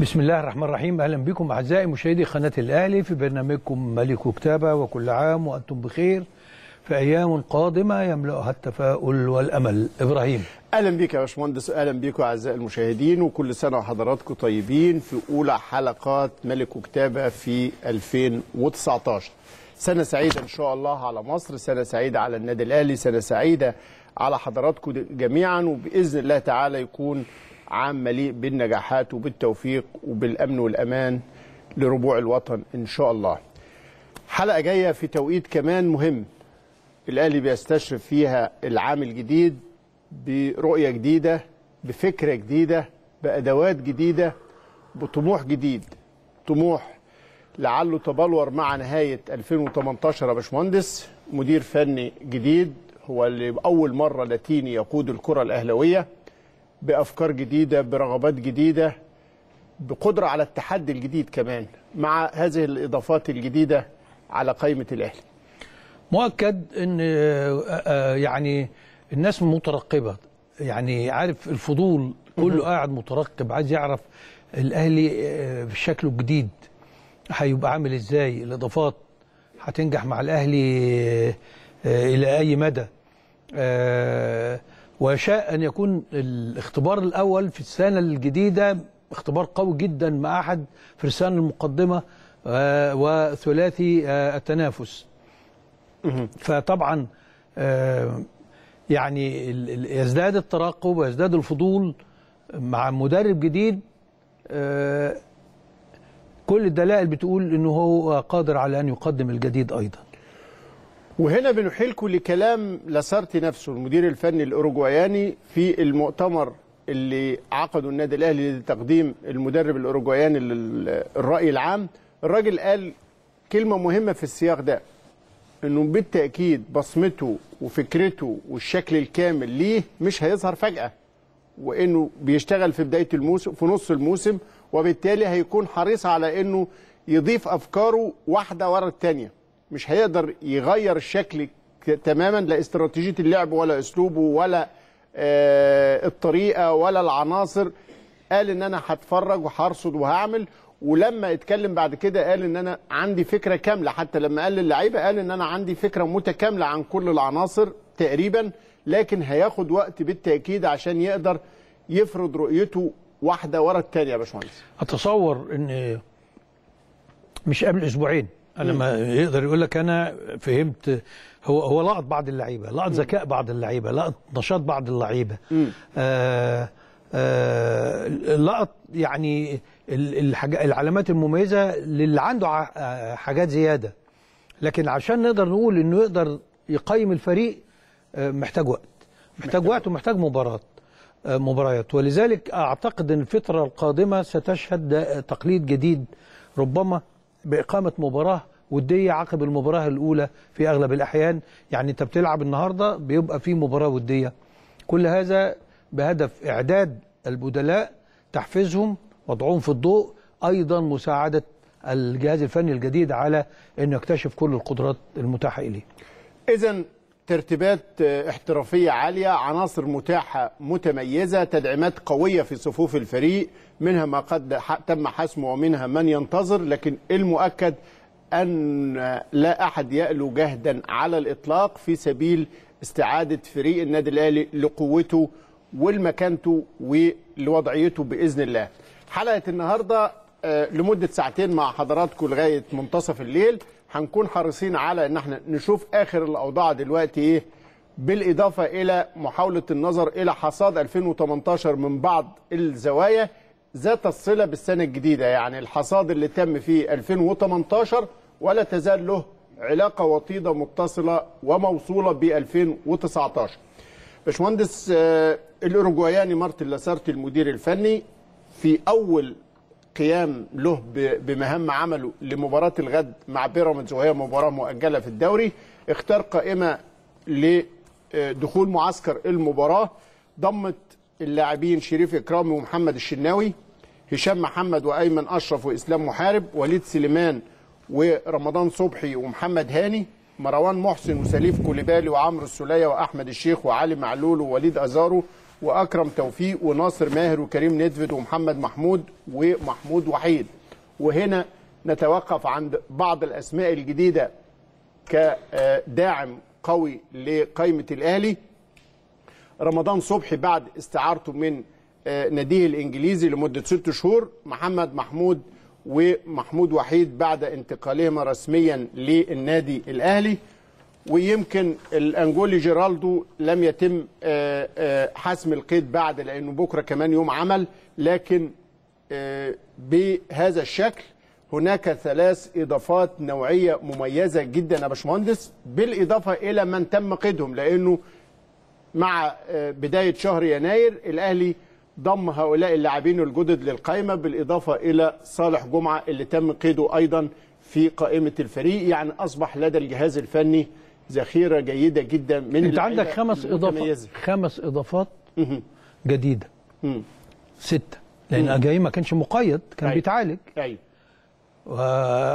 بسم الله الرحمن الرحيم اهلا بكم اعزائي مشاهدي قناه الاهلي في برنامجكم ملك كتابه وكل عام وانتم بخير في ايام قادمه يملاها التفاؤل والامل ابراهيم اهلا بك يا باشمهندس اهلا بكم اعزائي المشاهدين وكل سنه وحضراتكم طيبين في اولى حلقات ملك كتابه في 2019 سنه سعيده ان شاء الله على مصر سنه سعيده على النادي الاهلي سنه سعيده على حضراتكم جميعا وباذن الله تعالى يكون عام مليء بالنجاحات وبالتوفيق وبالأمن والأمان لربوع الوطن إن شاء الله حلقة جاية في توقيت كمان مهم الأهلي بيستشرف فيها العام الجديد برؤية جديدة بفكرة جديدة بأدوات جديدة بطموح جديد طموح لعله تبلور مع نهاية 2018 يا باشمهندس مدير فني جديد هو اللي أول مرة لاتيني يقود الكرة الأهلوية بافكار جديده برغبات جديده بقدره على التحدي الجديد كمان مع هذه الاضافات الجديده على قائمه الاهلي مؤكد ان آه، آه، يعني الناس مترقبه يعني عارف الفضول كله قاعد مترقب عايز يعرف الاهلي آه، بشكله الجديد هيبقى عامل ازاي الاضافات هتنجح مع الاهلي الى اي مدى آه ويشاء أن يكون الاختبار الأول في السنة الجديدة اختبار قوي جدا مع أحد فرسان المقدمة آه، وثلاثي آه، التنافس فطبعا آه، يعني يزداد الترقب ويزداد الفضول مع مدرب جديد كل الدلائل بتقول انه هو قادر على ان يقدم الجديد ايضا وهنا بنحيلكم لكم لكلام لاسارتي نفسه المدير الفني الاوروجواياني في المؤتمر اللي عقده النادي الاهلي لتقديم المدرب الاوروجواياني للراي العام الراجل قال كلمه مهمه في السياق ده انه بالتاكيد بصمته وفكرته والشكل الكامل ليه مش هيظهر فجاه وانه بيشتغل في بدايه الموسم في نص الموسم وبالتالي هيكون حريص على انه يضيف افكاره واحده ورا الثانيه مش هيقدر يغير الشكل تماما لا استراتيجيه اللعب ولا اسلوبه ولا آه، الطريقه ولا العناصر قال ان انا هتفرج وهرصد وهعمل ولما اتكلم بعد كده قال ان انا عندي فكره كامله حتى لما قال للعيبه قال ان انا عندي فكره متكامله عن كل العناصر تقريبا لكن هياخد وقت بالتاكيد عشان يقدر يفرض رؤيته واحده ورا الثانيه يا باشمهندس اتصور ان مش قبل اسبوعين انا ما يقدر يقول لك انا فهمت هو هو لقط بعض اللعيبه لقط ذكاء بعض اللعيبه لقط نشاط بعض اللعيبه آه، آه، لقط يعني العلامات المميزه للي عنده آه، حاجات زياده لكن عشان نقدر نقول انه يقدر يقيم الفريق محتاج وقت محتاج وقت ومحتاج مباراه مباريات ولذلك اعتقد ان الفتره القادمه ستشهد تقليد جديد ربما بإقامة مباراة ودية عقب المباراة الأولى في أغلب الأحيان يعني أنت بتلعب النهاردة بيبقى في مباراة ودية كل هذا بهدف إعداد البدلاء تحفيزهم وضعهم في الضوء أيضا مساعدة الجهاز الفني الجديد على أنه يكتشف كل القدرات المتاحة إليه إذا ترتيبات احترافية عالية عناصر متاحة متميزة تدعيمات قوية في صفوف الفريق منها ما قد تم حسمه ومنها من ينتظر لكن المؤكد أن لا أحد يألو جهدا على الإطلاق في سبيل استعادة فريق النادي الأهلي لقوته ولمكانته ولوضعيته بإذن الله حلقة النهاردة آه، لمدة ساعتين مع حضراتكم لغاية منتصف الليل هنكون حريصين على ان احنا نشوف اخر الاوضاع دلوقتي ايه بالاضافه الى محاوله النظر الى حصاد 2018 من بعض الزوايا ذات الصله بالسنه الجديده يعني الحصاد اللي تم في 2018 ولا تزال له علاقه وطيده متصله وموصوله ب 2019 باشمهندس آه، الاوروجواياني مارتن لاسارتي المدير الفني في اول القيام له بمهام عمله لمباراة الغد مع بيراميدز وهي مباراة مؤجلة في الدوري اختار قائمة لدخول معسكر المباراة ضمت اللاعبين شريف إكرامي ومحمد الشناوي هشام محمد وأيمن أشرف وإسلام محارب وليد سليمان ورمضان صبحي ومحمد هاني مروان محسن وسليف كوليبالي وعمرو السليه واحمد الشيخ وعلي معلول ووليد ازارو واكرم توفيق وناصر ماهر وكريم ندفد ومحمد محمود ومحمود وحيد وهنا نتوقف عند بعض الاسماء الجديده كداعم قوي لقائمه الاهلي رمضان صبحي بعد استعارته من آه، ناديه الانجليزي لمده ست شهور محمد محمود ومحمود وحيد بعد انتقالهما رسميا للنادي الاهلي ويمكن الانجولي جيرالدو لم يتم آه، آه، حسم القيد بعد لانه بكره كمان يوم عمل لكن آه، بهذا الشكل هناك ثلاث اضافات نوعيه مميزه جدا يا باشمهندس بالاضافه الى من تم قيدهم لانه مع بدايه شهر يناير الاهلي ضم هؤلاء اللاعبين الجدد للقائمه بالاضافه الى صالح جمعه اللي تم قيده ايضا في قائمه الفريق يعني اصبح لدى الجهاز الفني ذخيره جيده جدا من انت عندك خمس اضافات خمس اضافات جديده سته لان اجاي ما كانش مقيد كان أي. بيتعالج ايوه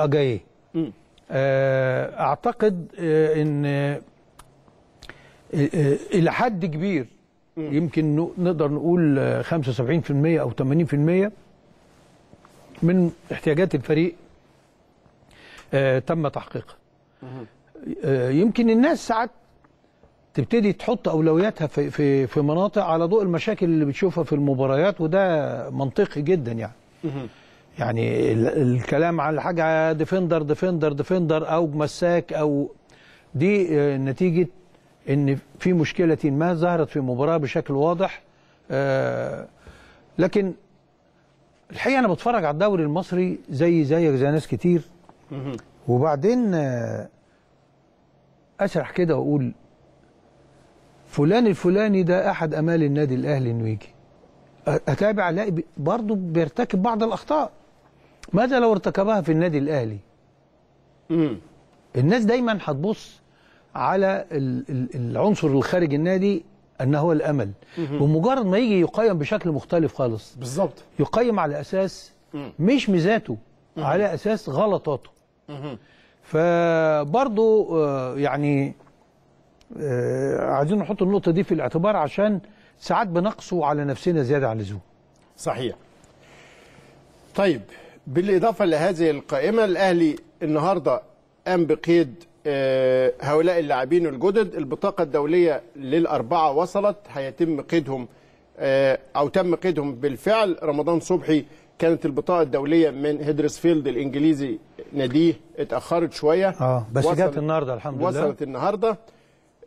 اجاي آه، اعتقد آه، ان آه، الى حد كبير يمكن نقدر نقول 75% او 80% من احتياجات الفريق تم تحقيقها آه، يمكن الناس ساعات تبتدي تحط اولوياتها في في في مناطق على ضوء المشاكل اللي بتشوفها في المباريات وده منطقي جدا يعني يعني الكلام على حاجه ديفندر ديفندر ديفندر او مساك او دي آه، نتيجه ان في مشكله ما ظهرت في المباراه بشكل واضح آه، لكن الحقيقه انا بتفرج على الدوري المصري زي زيك زي ناس كتير وبعدين أشرح كده وأقول فلان الفلاني ده أحد أمال النادي الأهلي إنه يجي أتابع ألاقي برضه بيرتكب بعض الأخطاء ماذا لو ارتكبها في النادي الأهلي؟ امم الناس دايما هتبص على العنصر الخارج النادي أنه هو الأمل مم. ما يجي يقيم بشكل مختلف خالص بالظبط يقيم على أساس مم. مش ميزاته على أساس غلطاته فبرضه آه، يعني آه، عايزين نحط النقطة دي في الاعتبار عشان ساعات بنقصوا على نفسنا زيادة عن اللزوم صحيح طيب بالإضافة لهذه القائمة الأهلي النهاردة قام بقيد آه، هؤلاء اللاعبين الجدد البطاقة الدولية للأربعة وصلت هيتم قيدهم أو تم قيدهم بالفعل رمضان صبحي كانت البطاقه الدوليه من هيدرسفيلد الانجليزي ناديه اتاخرت شويه اه بس جت النهارده الحمد وصلت لله وصلت النهارده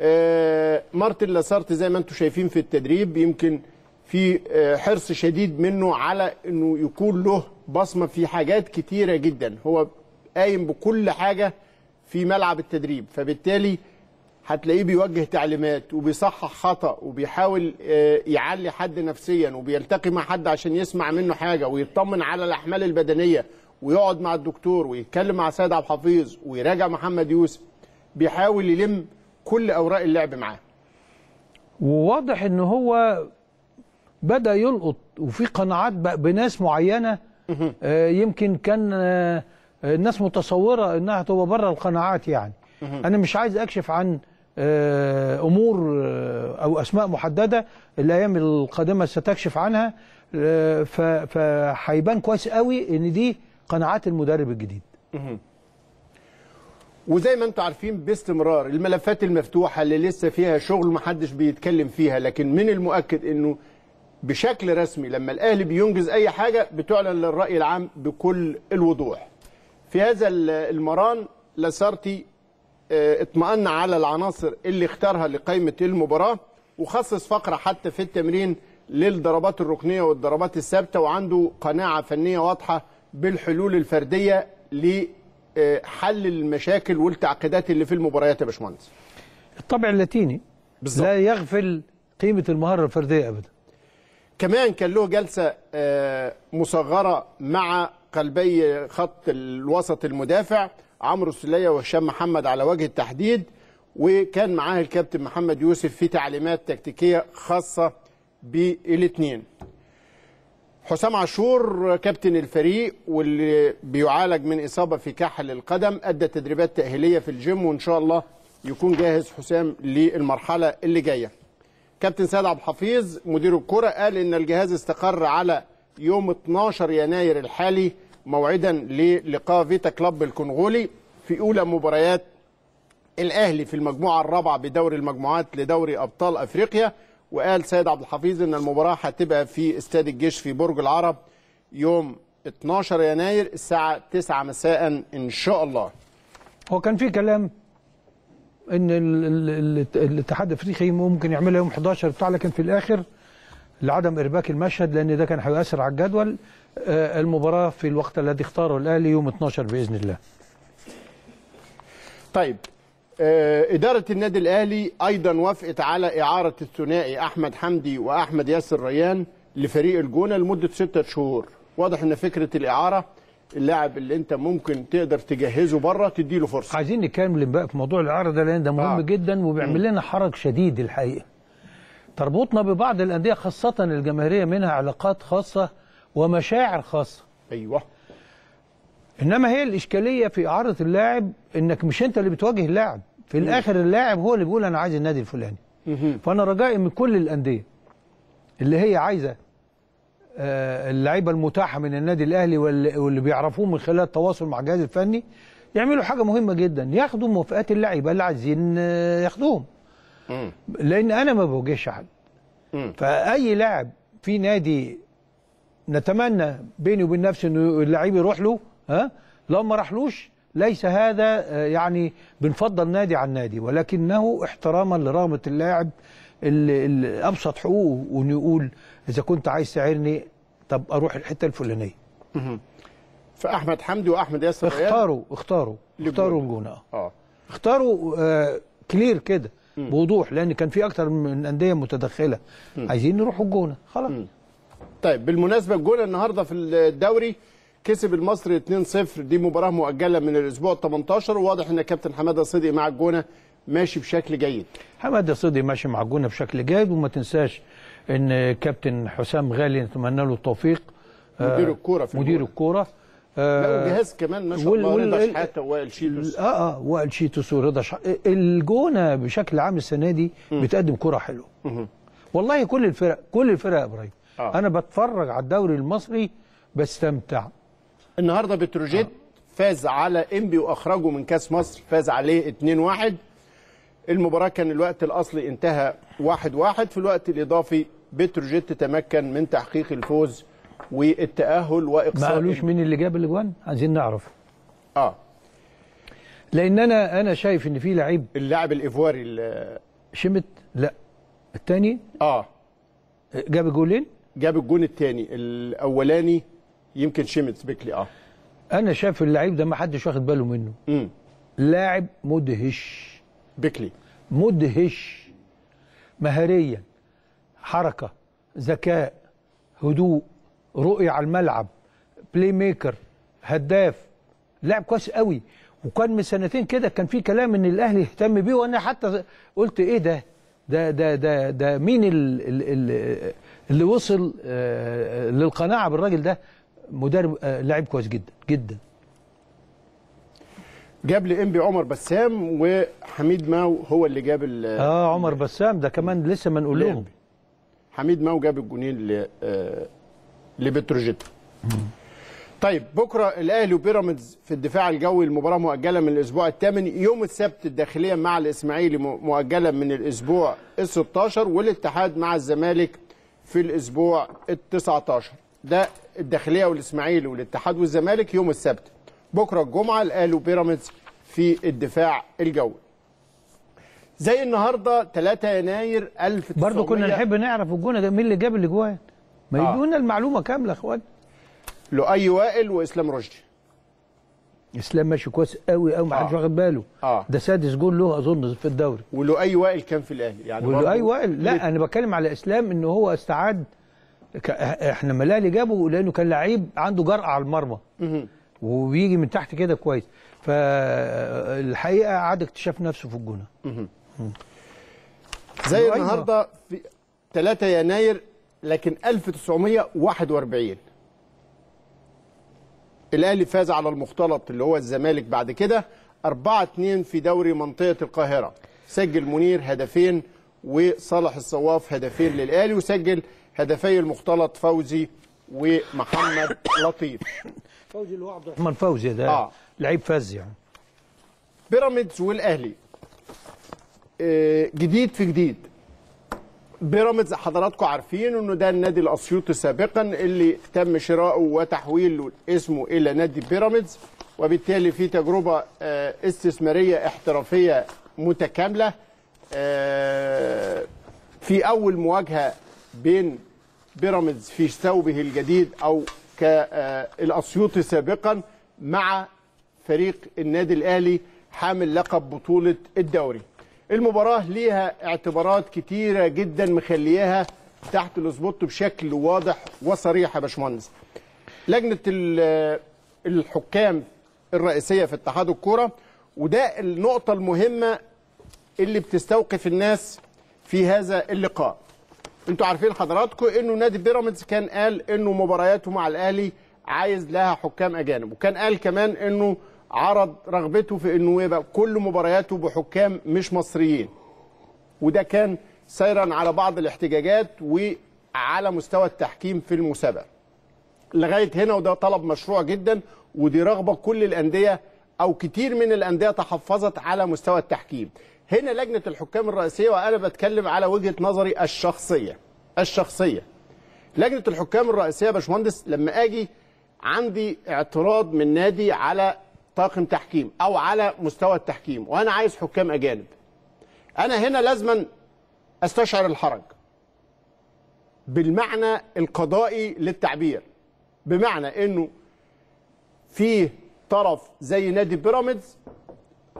آه مارتن لاسارت زي ما انتم شايفين في التدريب يمكن في آه حرص شديد منه على انه يكون له بصمه في حاجات كتيره جدا هو قايم بكل حاجه في ملعب التدريب فبالتالي هتلاقيه بيوجه تعليمات وبيصحح خطا وبيحاول آه، يعلي حد نفسيا وبيلتقي مع حد عشان يسمع منه حاجه ويطمن على الاحمال البدنيه ويقعد مع الدكتور ويتكلم مع سيد عبد الحفيظ ويراجع محمد يوسف بيحاول يلم كل اوراق اللعب معاه وواضح ان هو بدا يلقط وفي قناعات بناس معينه آه، يمكن كان الناس آه، متصوره انها تبقى بره القناعات يعني انا مش عايز اكشف عن آه، امور آه، او اسماء محدده الايام القادمه ستكشف عنها آه، فهيبان كويس قوي ان دي قناعات المدرب الجديد وزي ما انتم عارفين باستمرار الملفات المفتوحه اللي لسه فيها شغل محدش بيتكلم فيها لكن من المؤكد انه بشكل رسمي لما الاهلي بينجز اي حاجه بتعلن للراي العام بكل الوضوح في هذا المران لاسارتي آه، اطمأن على العناصر اللي اختارها لقائمة المباراة وخصص فقرة حتى في التمرين للضربات الركنية والضربات الثابتة وعنده قناعة فنية واضحة بالحلول الفردية لحل المشاكل والتعقيدات اللي في المباريات يا باشمهندس. الطبع اللاتيني بالزبط. لا يغفل قيمة المهارة الفردية أبدا. كمان كان له جلسة آه، مصغرة مع قلبي خط الوسط المدافع عمرو السلية وهشام محمد على وجه التحديد وكان معاه الكابتن محمد يوسف في تعليمات تكتيكية خاصة بالاثنين حسام عاشور كابتن الفريق واللي بيعالج من إصابة في كحل القدم أدى تدريبات تأهيلية في الجيم وإن شاء الله يكون جاهز حسام للمرحلة اللي جاية كابتن سيد عبد الحفيظ مدير الكرة قال إن الجهاز استقر على يوم 12 يناير الحالي موعدا للقاء فيتا كلاب الكونغولي في اولى مباريات الاهلي في المجموعه الرابعه بدوري المجموعات لدوري ابطال افريقيا وقال سيد عبد الحفيظ ان المباراه هتبقى في استاد الجيش في برج العرب يوم 12 يناير الساعه 9 مساء ان شاء الله هو كان في كلام ان الاتحاد الافريقي ممكن يعملها يوم 11 بتاع لكن في الاخر لعدم ارباك المشهد لان ده كان هيؤثر على الجدول آه، المباراة في الوقت الذي اختاره الأهلي يوم 12 بإذن الله طيب آه، إدارة النادي الأهلي أيضا وافقت على إعارة الثنائي أحمد حمدي وأحمد ياسر ريان لفريق الجونة لمدة ستة شهور واضح أن فكرة الإعارة اللاعب اللي انت ممكن تقدر تجهزه بره تديله فرصه عايزين نكمل بقى في موضوع الاعاره ده لان ده مهم آه. جدا وبيعمل لنا حرج شديد الحقيقه تربطنا ببعض الانديه خاصه الجماهيريه منها علاقات خاصه ومشاعر خاصة أيوه إنما هي الإشكالية في إعارة اللاعب إنك مش أنت اللي بتواجه اللاعب في الآخر اللاعب هو اللي بيقول أنا عايز النادي الفلاني فأنا رجائي من كل الأندية اللي هي عايزة آه، اللعيبة المتاحة من النادي الأهلي واللي بيعرفوه من خلال التواصل مع الجهاز الفني يعملوا حاجة مهمة جدا ياخدوا موافقات اللعيبة اللي عايزين آه، ياخدوهم لأن أنا ما بوجهش حد فأي لاعب في نادي نتمنى بيني وبين نفسي انه اللعيب يروح له ها لو ما راحلوش ليس هذا آه، يعني بنفضل نادي عن نادي ولكنه احتراما لرغبه اللاعب اللي ابسط حقوقه وانه يقول اذا كنت عايز تعيرني طب اروح الحته الفلانيه. فاحمد حمدي واحمد ياسر اختاروا اختاروا اختاروا الجونة آه. اه اختاروا آه كلير كده بوضوح لان كان في اكتر من انديه متدخله عايزين يروحوا الجونه خلاص طيب بالمناسبه الجونه النهارده في الدوري كسب المصري 2-0 دي مباراه مؤجله من الاسبوع ال 18 وواضح ان كابتن حماده صدقي مع الجونه ماشي بشكل جيد حماده صدقي ماشي مع الجونه بشكل جيد وما تنساش ان كابتن حسام غالي نتمنى له التوفيق آه، مدير الكوره في مدير الكوره آه، لا وجهاز كمان ما شاء الله رضا شحاته وائل شيتوس اه اه وائل شيتوس ورضا شحاته الجونه بشكل عام السنه دي بتقدم كوره حلوه والله كل الفرق كل الفرق يا ابراهيم آه. انا بتفرج على الدوري المصري بستمتع النهارده بتروجيت آه. فاز على انبي واخرجه من كاس مصر فاز عليه 2-1 المباراه كان الوقت الاصلي انتهى 1-1 في الوقت الاضافي بتروجيت تمكن من تحقيق الفوز والتاهل واقصاء ما قالوش مين اللي جاب الاجوان عايزين نعرف اه لان انا انا شايف ان في لعيب اللاعب الايفواري شمت لا الثاني اه جاب جولين جاب الجون الثاني الاولاني يمكن شيمس بيكلي اه انا شايف اللعيب ده ما حدش واخد باله منه امم لاعب مدهش بيكلي مدهش مهاريا حركه ذكاء هدوء رؤيه على الملعب بلاي ميكر هداف لاعب كويس قوي وكان من سنتين كده كان في كلام ان الاهلي اهتم بيه وانا حتى قلت ايه ده ده ده ده, ده مين ال ال ال اللي وصل آه، آه، للقناعه بالراجل ده مدرب آه، لاعب كويس جدا جدا جاب لي امبي عمر بسام وحميد ماو هو اللي جاب اه عمر بسام ده كمان لسه ما نقول لهم حميد ماو جاب الجونين ل لبتروجيت طيب بكره الاهلي وبيراميدز في الدفاع الجوي المباراه مؤجله من الاسبوع الثامن يوم السبت الداخليه مع الاسماعيلي مؤجله من الاسبوع ال 16 والاتحاد مع الزمالك في الاسبوع ال 19 ده الداخليه والاسماعيلي والاتحاد والزمالك يوم السبت بكره الجمعه الاهلي وبيراميدز في الدفاع الجوي زي النهارده 3 يناير 1900 برضه كنا نحب نعرف الجون مين اللي جاب الاجوان ما آه. يدونا آه. المعلومه كامله يا اخوان لؤي وائل واسلام رشدي اسلام ماشي كويس قوي قوي ما حدش آه. واخد باله آه. ده سادس جول له اظن في الدوري ولؤي وائل كان في الاهلي يعني ولؤي وائل لا انا بتكلم على اسلام ان هو استعاد احنا ما الاهلي جابه لانه كان لعيب عنده جرأه على المرمى وبيجي من تحت كده كويس فالحقيقه عاد اكتشاف نفسه في الجونه زي أيوة. النهارده في 3 يناير لكن 1941 الاهلي فاز على المختلط اللي هو الزمالك بعد كده 4 2 في دوري منطقه القاهره سجل منير هدفين وصالح الصواف هدفين للاهلي وسجل هدفي المختلط فوزي ومحمد لطيف فوزي اللي هو عبد الرحمن فوزي ده آه. لعيب فاز يعني بيراميدز والاهلي آه، جديد في جديد بيراميدز حضراتكم عارفين انه ده النادي الاسيوطي سابقا اللي تم شراؤه وتحويله اسمه الى نادي بيراميدز وبالتالي في تجربه آه، استثماريه احترافيه متكامله آه، في اول مواجهه بين بيراميدز في ثوبه الجديد او كالاسيوطي آه، سابقا مع فريق النادي الاهلي حامل لقب بطوله الدوري المباراة ليها اعتبارات كتيرة جدا مخلياها تحت الاسبوت بشكل واضح وصريح يا باشمهندس. لجنة الحكام الرئيسية في اتحاد الكورة وده النقطة المهمة اللي بتستوقف الناس في هذا اللقاء. انتوا عارفين حضراتكم انه نادي بيراميدز كان قال انه مبارياته مع الاهلي عايز لها حكام اجانب وكان قال كمان انه عرض رغبته في انه يبقى كل مبارياته بحكام مش مصريين وده كان سيرا على بعض الاحتجاجات وعلى مستوى التحكيم في المسابقه لغايه هنا وده طلب مشروع جدا ودي رغبه كل الانديه او كتير من الانديه تحفظت على مستوى التحكيم هنا لجنه الحكام الرئيسيه وانا بتكلم على وجهه نظري الشخصيه الشخصيه لجنه الحكام الرئيسيه يا باشمهندس لما اجي عندي اعتراض من نادي على طاقم تحكيم او على مستوى التحكيم وانا عايز حكام اجانب انا هنا لازما استشعر الحرج بالمعنى القضائي للتعبير بمعنى انه في طرف زي نادي بيراميدز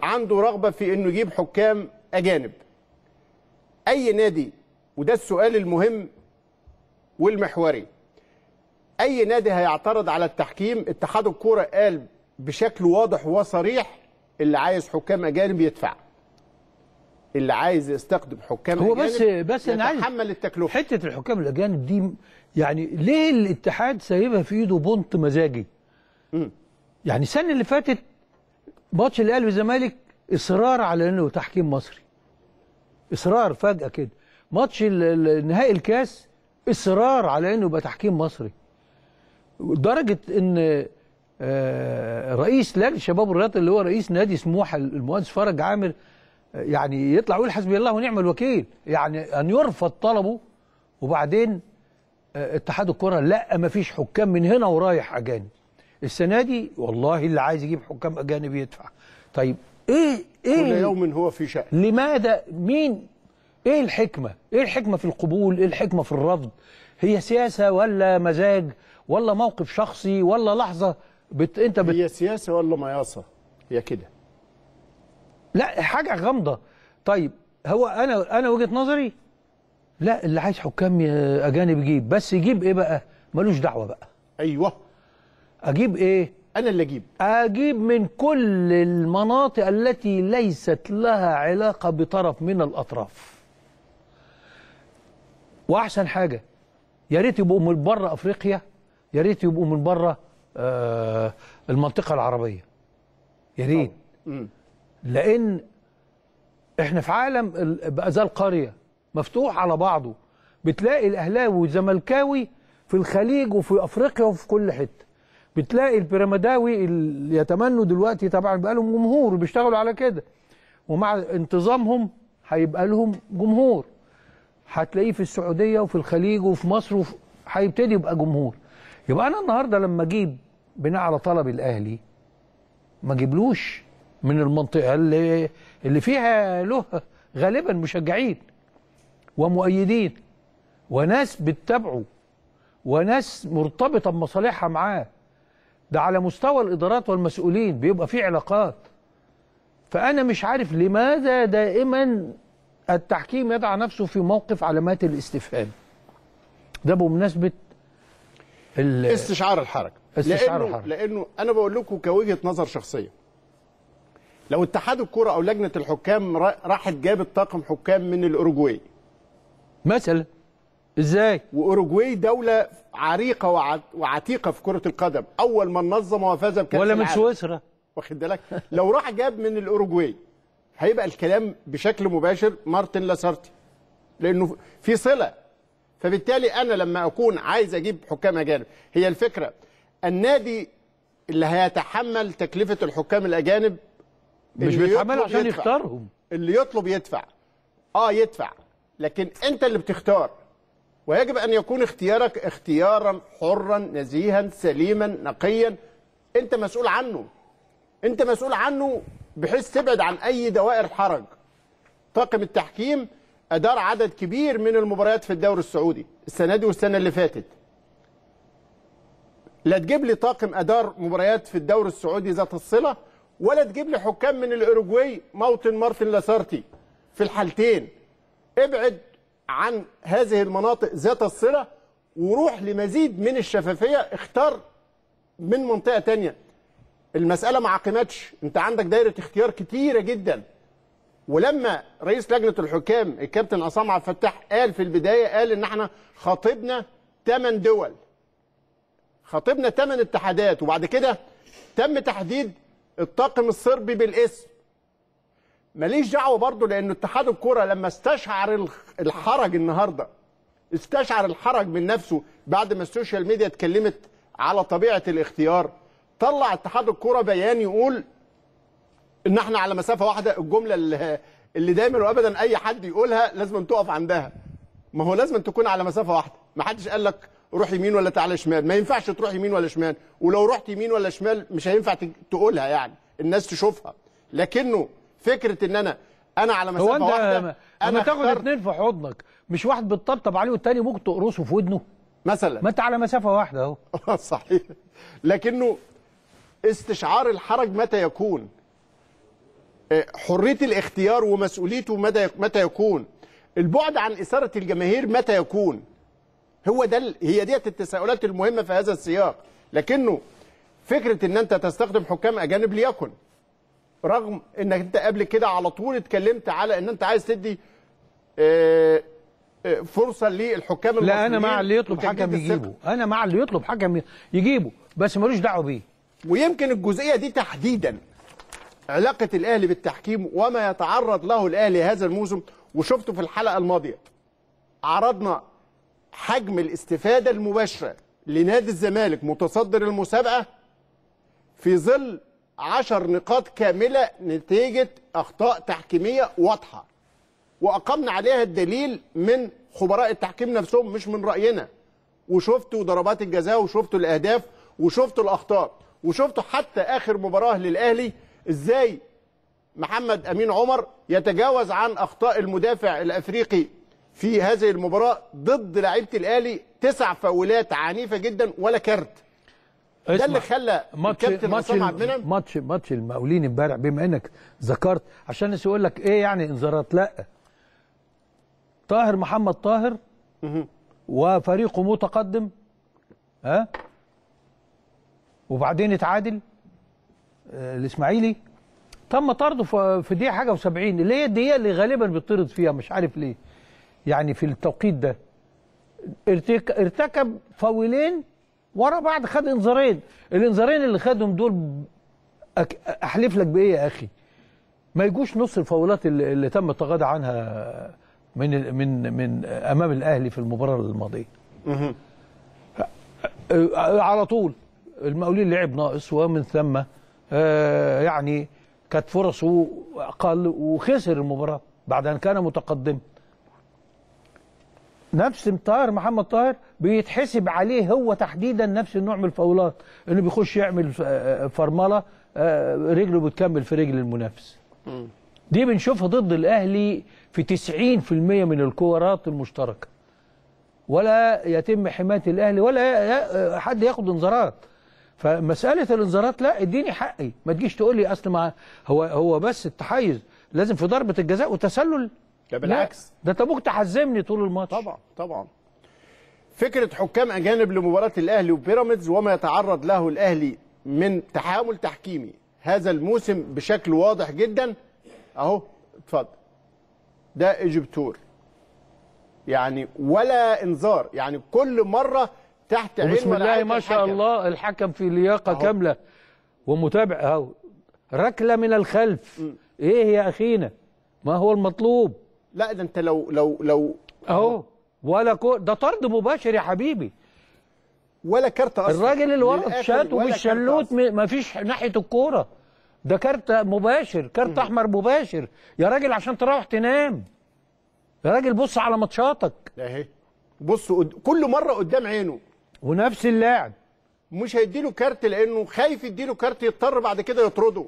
عنده رغبه في انه يجيب حكام اجانب اي نادي وده السؤال المهم والمحوري اي نادي هيعترض على التحكيم اتحاد الكوره قال بشكل واضح وصريح اللي عايز حكام اجانب يدفع اللي عايز يستخدم حكام هو بس بس انا عايز التكلفه حته الحكام الاجانب دي يعني ليه الاتحاد سايبها في ايده بنط مزاجي؟ م. يعني السنه اللي فاتت ماتش الاهلي والزمالك اصرار على انه تحكيم مصري اصرار فجاه كده ماتش نهائي الكاس اصرار على انه يبقى تحكيم مصري لدرجه ان آه، رئيس لجنه الشباب والرياضه اللي هو رئيس نادي سموحه المهندس فرج عامر آه، يعني يطلع يقول حسبي الله ونعم الوكيل يعني ان يرفض طلبه وبعدين آه، اتحاد الكره لا ما فيش حكام من هنا ورايح اجانب السنه دي والله اللي عايز يجيب حكام اجانب يدفع طيب ايه ايه كل يوم هو في شأن لماذا مين ايه الحكمه ايه الحكمه في القبول ايه الحكمه في الرفض هي سياسه ولا مزاج ولا موقف شخصي ولا لحظه بت... انت بت... هي سياسه ولا مياصه هي كده لا حاجه غامضه طيب هو انا انا وجهه نظري لا اللي عايز حكام اجانب يجيب بس يجيب ايه بقى ملوش دعوه بقى ايوه اجيب ايه انا اللي اجيب اجيب من كل المناطق التي ليست لها علاقه بطرف من الاطراف واحسن حاجه يا ريت يبقوا من بره افريقيا يا ريت يبقوا من بره آه، المنطقه العربيه يا ريت لان احنا في عالم زي القرية مفتوح على بعضه بتلاقي الاهلاوي والزملكاوي في الخليج وفي افريقيا وفي كل حته بتلاقي البيراميداوي اللي يتمنوا دلوقتي طبعا بقى لهم جمهور وبيشتغلوا على كده ومع انتظامهم هيبقى لهم جمهور هتلاقيه في السعوديه وفي الخليج وفي مصر هيبتدي يبقى جمهور يبقى انا النهارده لما اجيب بناء على طلب الاهلي ما جبلوش من المنطقه اللي اللي فيها له غالبا مشجعين ومؤيدين وناس بتتابعه وناس مرتبطه بمصالحها معاه ده على مستوى الادارات والمسؤولين بيبقى في علاقات فانا مش عارف لماذا دائما التحكيم يضع نفسه في موقف علامات الاستفهام ده بمناسبه استشعار الحركه استشعار لأنه, لانه انا بقول لكم كوجهه نظر شخصيه لو اتحاد الكره او لجنه الحكام راحت جابت طاقم حكام من الاوروجواي مثلا ازاي واوروجواي دوله عريقه وعتيقه في كره القدم اول من نظم وفاز بكاس ولا من سويسرا واخد بالك لو راح جاب من الاوروجواي هيبقى الكلام بشكل مباشر مارتن لاسارتي لانه في صله فبالتالي انا لما اكون عايز اجيب حكام اجانب هي الفكره النادي اللي هيتحمل تكلفه الحكام الاجانب مش بيتحمل عشان يدفع. يختارهم اللي يطلب يدفع اه يدفع لكن انت اللي بتختار ويجب ان يكون اختيارك اختيارا حرا نزيها سليما نقيا انت مسؤول عنه انت مسؤول عنه بحيث تبعد عن اي دوائر حرج طاقم التحكيم ادار عدد كبير من المباريات في الدوري السعودي السنه دي والسنه اللي فاتت لا تجيب لي طاقم ادار مباريات في الدوري السعودي ذات الصله ولا تجيب لي حكام من الاوروجواي موطن مارتن لاسارتي في الحالتين ابعد عن هذه المناطق ذات الصله وروح لمزيد من الشفافيه اختار من منطقه تانية المساله ما عقمتش انت عندك دايره اختيار كتيره جدا ولما رئيس لجنه الحكام الكابتن عصام عبد الفتاح قال في البدايه قال ان احنا خاطبنا 8 دول خطبنا ثمان اتحادات وبعد كده تم تحديد الطاقم الصربي بالاسم ماليش دعوه برضه لان اتحاد الكره لما استشعر الحرج النهارده استشعر الحرج من نفسه بعد ما السوشيال ميديا اتكلمت على طبيعه الاختيار طلع اتحاد الكره بيان يقول ان احنا على مسافه واحده الجمله اللي, اللي دايما وابدا اي حد يقولها لازم تقف عندها ما هو لازم تكون على مسافه واحده ما حدش قال لك روح يمين ولا تعالى شمال ما ينفعش تروح يمين ولا شمال ولو رحت يمين ولا شمال مش هينفع تقولها يعني الناس تشوفها لكنه فكره ان انا انا على مسافه هو انت واحده انا تاخد اتنين في حضنك مش واحد بتطبطب عليه والتاني ممكن تقرصه في ودنه مثلا ما انت على مسافه واحده اهو آه، صحيح لكنه استشعار الحرج متى يكون آه، حريه الاختيار ومسؤوليته متى يكون البعد عن اثاره الجماهير متى يكون هو ده هي ديت التساؤلات المهمه في هذا السياق لكنه فكره ان انت تستخدم حكام اجانب ليكن رغم انك انت قبل كده على طول اتكلمت على ان انت عايز تدي آه، آه، فرصه للحكام لا انا مع اللي يطلب حكم يجيبه انا مع اللي يطلب حكم يجيبه بس ملوش دعوه بيه ويمكن الجزئيه دي تحديدا علاقه الاهلي بالتحكيم وما يتعرض له الاهلي هذا الموسم وشفته في الحلقه الماضيه عرضنا حجم الاستفادة المباشرة لنادي الزمالك متصدر المسابقة في ظل عشر نقاط كاملة نتيجة أخطاء تحكيمية واضحة وأقمنا عليها الدليل من خبراء التحكيم نفسهم مش من رأينا وشفتوا ضربات الجزاء وشفتوا الأهداف وشفتوا الأخطاء وشفتوا حتى آخر مباراة للأهلي إزاي محمد أمين عمر يتجاوز عن أخطاء المدافع الأفريقي في هذه المباراه ضد لعيبه الاهلي تسع فاولات عنيفه جدا ولا كارت ده اللي خلى الكابتن ماتش عبد المنعم ماتش ماتش المقاولين امبارح بما انك ذكرت عشان الناس يقول لك ايه يعني انذارات لا طاهر محمد طاهر وفريقه متقدم ها وبعدين اتعادل آه الاسماعيلي تم طرده في دقيقه حاجه و70 اللي هي الدقيقه اللي غالبا بيطرد فيها مش عارف ليه يعني في التوقيت ده ارتكب فاولين ورا بعض خد انذارين الانذارين اللي خدهم دول احلف لك بايه يا اخي ما يجوش نص الفاولات اللي, اللي تم التغاضى عنها من من من امام الاهلي في المباراه الماضيه أه، أه، على طول المقاولين لعب ناقص ومن ثم آه يعني كانت فرصه اقل وخسر المباراه بعد ان كان متقدم نفس طاهر محمد طاهر بيتحسب عليه هو تحديدا نفس النوع من الفاولات انه بيخش يعمل آه، فرمله آه، رجله بتكمل في رجل المنافس دي بنشوفها ضد الاهلي في 90% من الكورات المشتركه ولا يتم حمايه الاهلي ولا آه، حد ياخد انذارات فمساله الانذارات لا اديني حقي ما تجيش تقول لي اصل ما هو هو بس التحيز لازم في ضربه الجزاء وتسلل ده بالعكس ده انت تحزمني طول الماتش طبعا طبعا فكره حكام اجانب لمباراه الاهلي وبيراميدز وما يتعرض له الاهلي من تحامل تحكيمي هذا الموسم بشكل واضح جدا اهو اتفضل ده ايجيبتور يعني ولا انذار يعني كل مره تحت عين بسم الله ما شاء الله الحكم في لياقه أهو. كامله ومتابع اهو ركله من الخلف م. ايه يا اخينا ما هو المطلوب لا ده انت لو لو لو اهو ولا كو ده طرد مباشر يا حبيبي ولا كارت اصلا الراجل اللي ورا شات وبالشلوت مفيش ناحيه الكوره ده كارت مباشر كارت احمر مباشر يا راجل عشان تروح تنام يا راجل بص على ماتشاتك اهي بص قد... كل مره قدام عينه ونفس اللاعب مش هيديله كارت لانه خايف يديله كارت يضطر بعد كده يطرده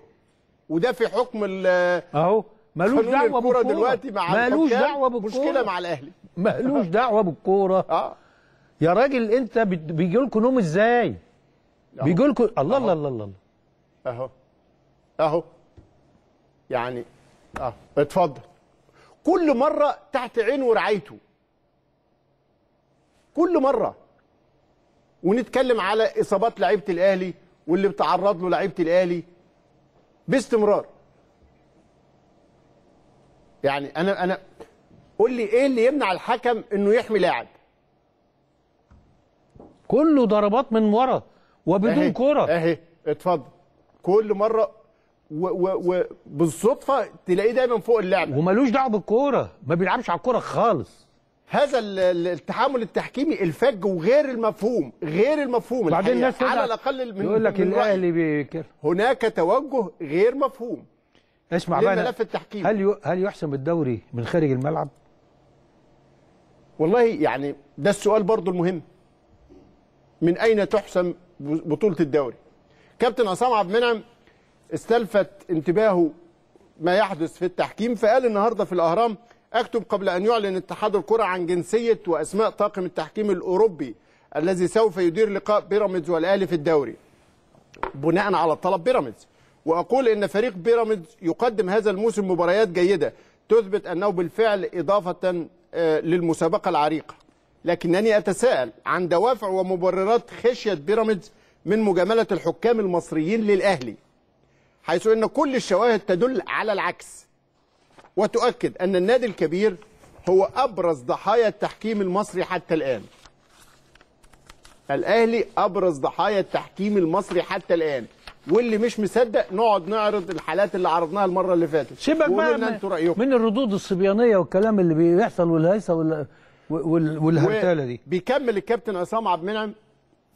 وده في حكم ال اهو ملوش دعوه بالكوره دلوقتي مع ملوش دعوه بالكوره مشكله مع الاهلي ملوش دعوه بالكوره اه يا راجل انت بيجي لكم نوم ازاي؟ بيجي لكم الله الله الله الله اهو اهو يعني اه اتفضل كل مره تحت عين ورعايته كل مره ونتكلم على اصابات لعيبه الاهلي واللي بتعرض له لعيبه الاهلي باستمرار يعني انا انا قول لي ايه اللي يمنع الحكم انه يحمي لاعب كله ضربات من ورا وبدون كره اهي اتفضل كل مره وبالصدفه تلاقيه دايما فوق اللعبه وملوش دعوه بالكوره ما بيلعبش على الكوره خالص هذا التحامل التحكيمي الفج وغير المفهوم غير المفهوم بعدين الناس على الاقل من يقول لك الاهلي بيكر هناك توجه غير مفهوم اسمع بقى ملف التحكيم هل هل يحسم الدوري من خارج الملعب؟ والله يعني ده السؤال برضه المهم من اين تحسم بطوله الدوري؟ كابتن عصام عبد المنعم استلفت انتباهه ما يحدث في التحكيم فقال النهارده في الاهرام اكتب قبل ان يعلن اتحاد الكره عن جنسيه واسماء طاقم التحكيم الاوروبي الذي سوف يدير لقاء بيراميدز والاهلي في الدوري بناء على طلب بيراميدز واقول ان فريق بيراميدز يقدم هذا الموسم مباريات جيده تثبت انه بالفعل اضافه آه، للمسابقه العريقه لكنني اتساءل عن دوافع ومبررات خشيه بيراميدز من مجامله الحكام المصريين للاهلي حيث ان كل الشواهد تدل على العكس وتؤكد ان النادي الكبير هو ابرز ضحايا التحكيم المصري حتى الان الاهلي ابرز ضحايا التحكيم المصري حتى الان واللي مش مصدق نقعد نعرض الحالات اللي عرضناها المره اللي فاتت سيبك بقى من الردود الصبيانيه والكلام اللي بيحصل والهيصه وال... وال... والهرتاله دي بيكمل الكابتن عصام عبد المنعم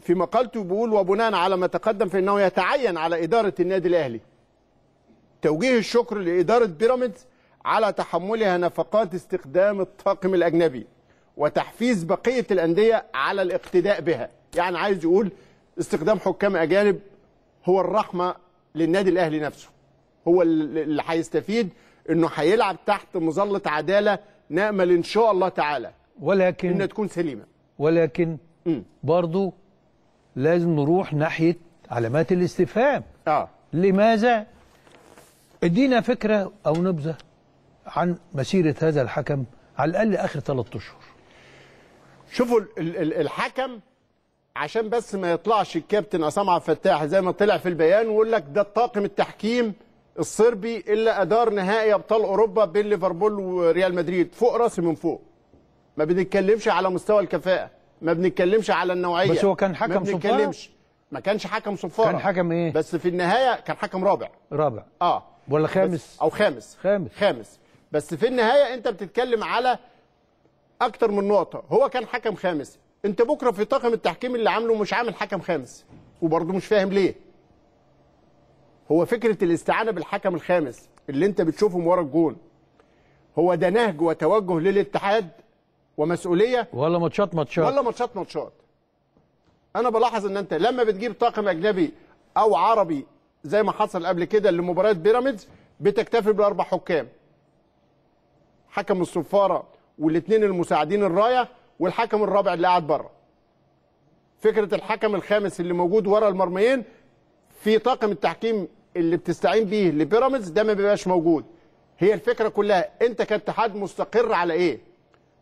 في مقالته بيقول وبناء على ما تقدم فانه يتعين على اداره النادي الاهلي توجيه الشكر لاداره بيراميدز على تحملها نفقات استخدام الطاقم الاجنبي وتحفيز بقيه الانديه على الاقتداء بها يعني عايز يقول استخدام حكام اجانب هو الرحمه للنادي الاهلي نفسه هو اللي هيستفيد انه هيلعب تحت مظله عداله نامل ان شاء الله تعالى ولكن انها تكون سليمه ولكن م. برضو لازم نروح ناحيه علامات الاستفهام اه لماذا ادينا فكره او نبذه عن مسيره هذا الحكم على الاقل اخر ثلاث اشهر شوفوا الحكم عشان بس ما يطلعش الكابتن عصام عبد الفتاح زي ما طلع في البيان ويقول لك ده الطاقم التحكيم الصربي اللي ادار نهائي ابطال اوروبا بين ليفربول وريال مدريد فوق راسي من فوق ما بنتكلمش على مستوى الكفاءه ما بنتكلمش على النوعيه بس هو كان حكم ما بنتكلمش ما كانش حكم صفاره كان حكم ايه بس في النهايه كان حكم رابع رابع اه ولا خامس او خامس خامس خامس بس في النهايه انت بتتكلم على اكتر من نقطه هو كان حكم خامس انت بكره في طاقم التحكيم اللي عامله مش عامل حكم خامس وبرضه مش فاهم ليه هو فكره الاستعانه بالحكم الخامس اللي انت بتشوفه ورا الجون هو ده نهج وتوجه للاتحاد ومسؤوليه ولا ماتشات ماتشات ولا ماتشات ماتشات انا بلاحظ ان انت لما بتجيب طاقم اجنبي او عربي زي ما حصل قبل كده لمباراه بيراميدز بتكتفي باربع حكام حكم الصفاره والاثنين المساعدين الرايه والحكم الرابع اللي قاعد بره فكره الحكم الخامس اللي موجود ورا المرميين في طاقم التحكيم اللي بتستعين بيه لبيراميدز ده ما بيبقاش موجود هي الفكره كلها انت كاتحاد مستقر على ايه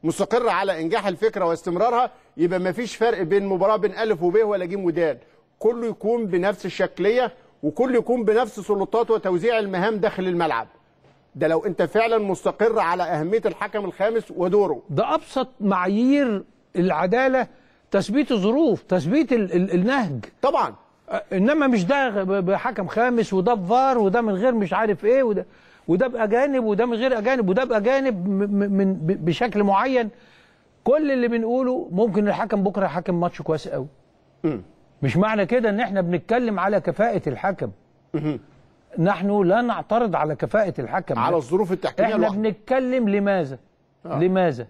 مستقر على انجاح الفكره واستمرارها يبقى ما فيش فرق بين مباراه بين الف وب ولا جيم ودال كله يكون بنفس الشكليه وكله يكون بنفس سلطات وتوزيع المهام داخل الملعب ده لو انت فعلا مستقر على اهميه الحكم الخامس ودوره ده ابسط معايير العداله تثبيت الظروف تثبيت ال ال النهج طبعا انما مش ده بحكم خامس وده بفار وده من غير مش عارف ايه وده وده باجانب وده من غير اجانب وده باجانب من بشكل معين كل اللي بنقوله ممكن الحكم بكره حكم ماتش كويس قوي مش معنى كده ان احنا بنتكلم على كفاءه الحكم نحن لا نعترض على كفاءة الحكم على الظروف التحكيمية احنا الوحدة. بنتكلم لماذا آه. لماذا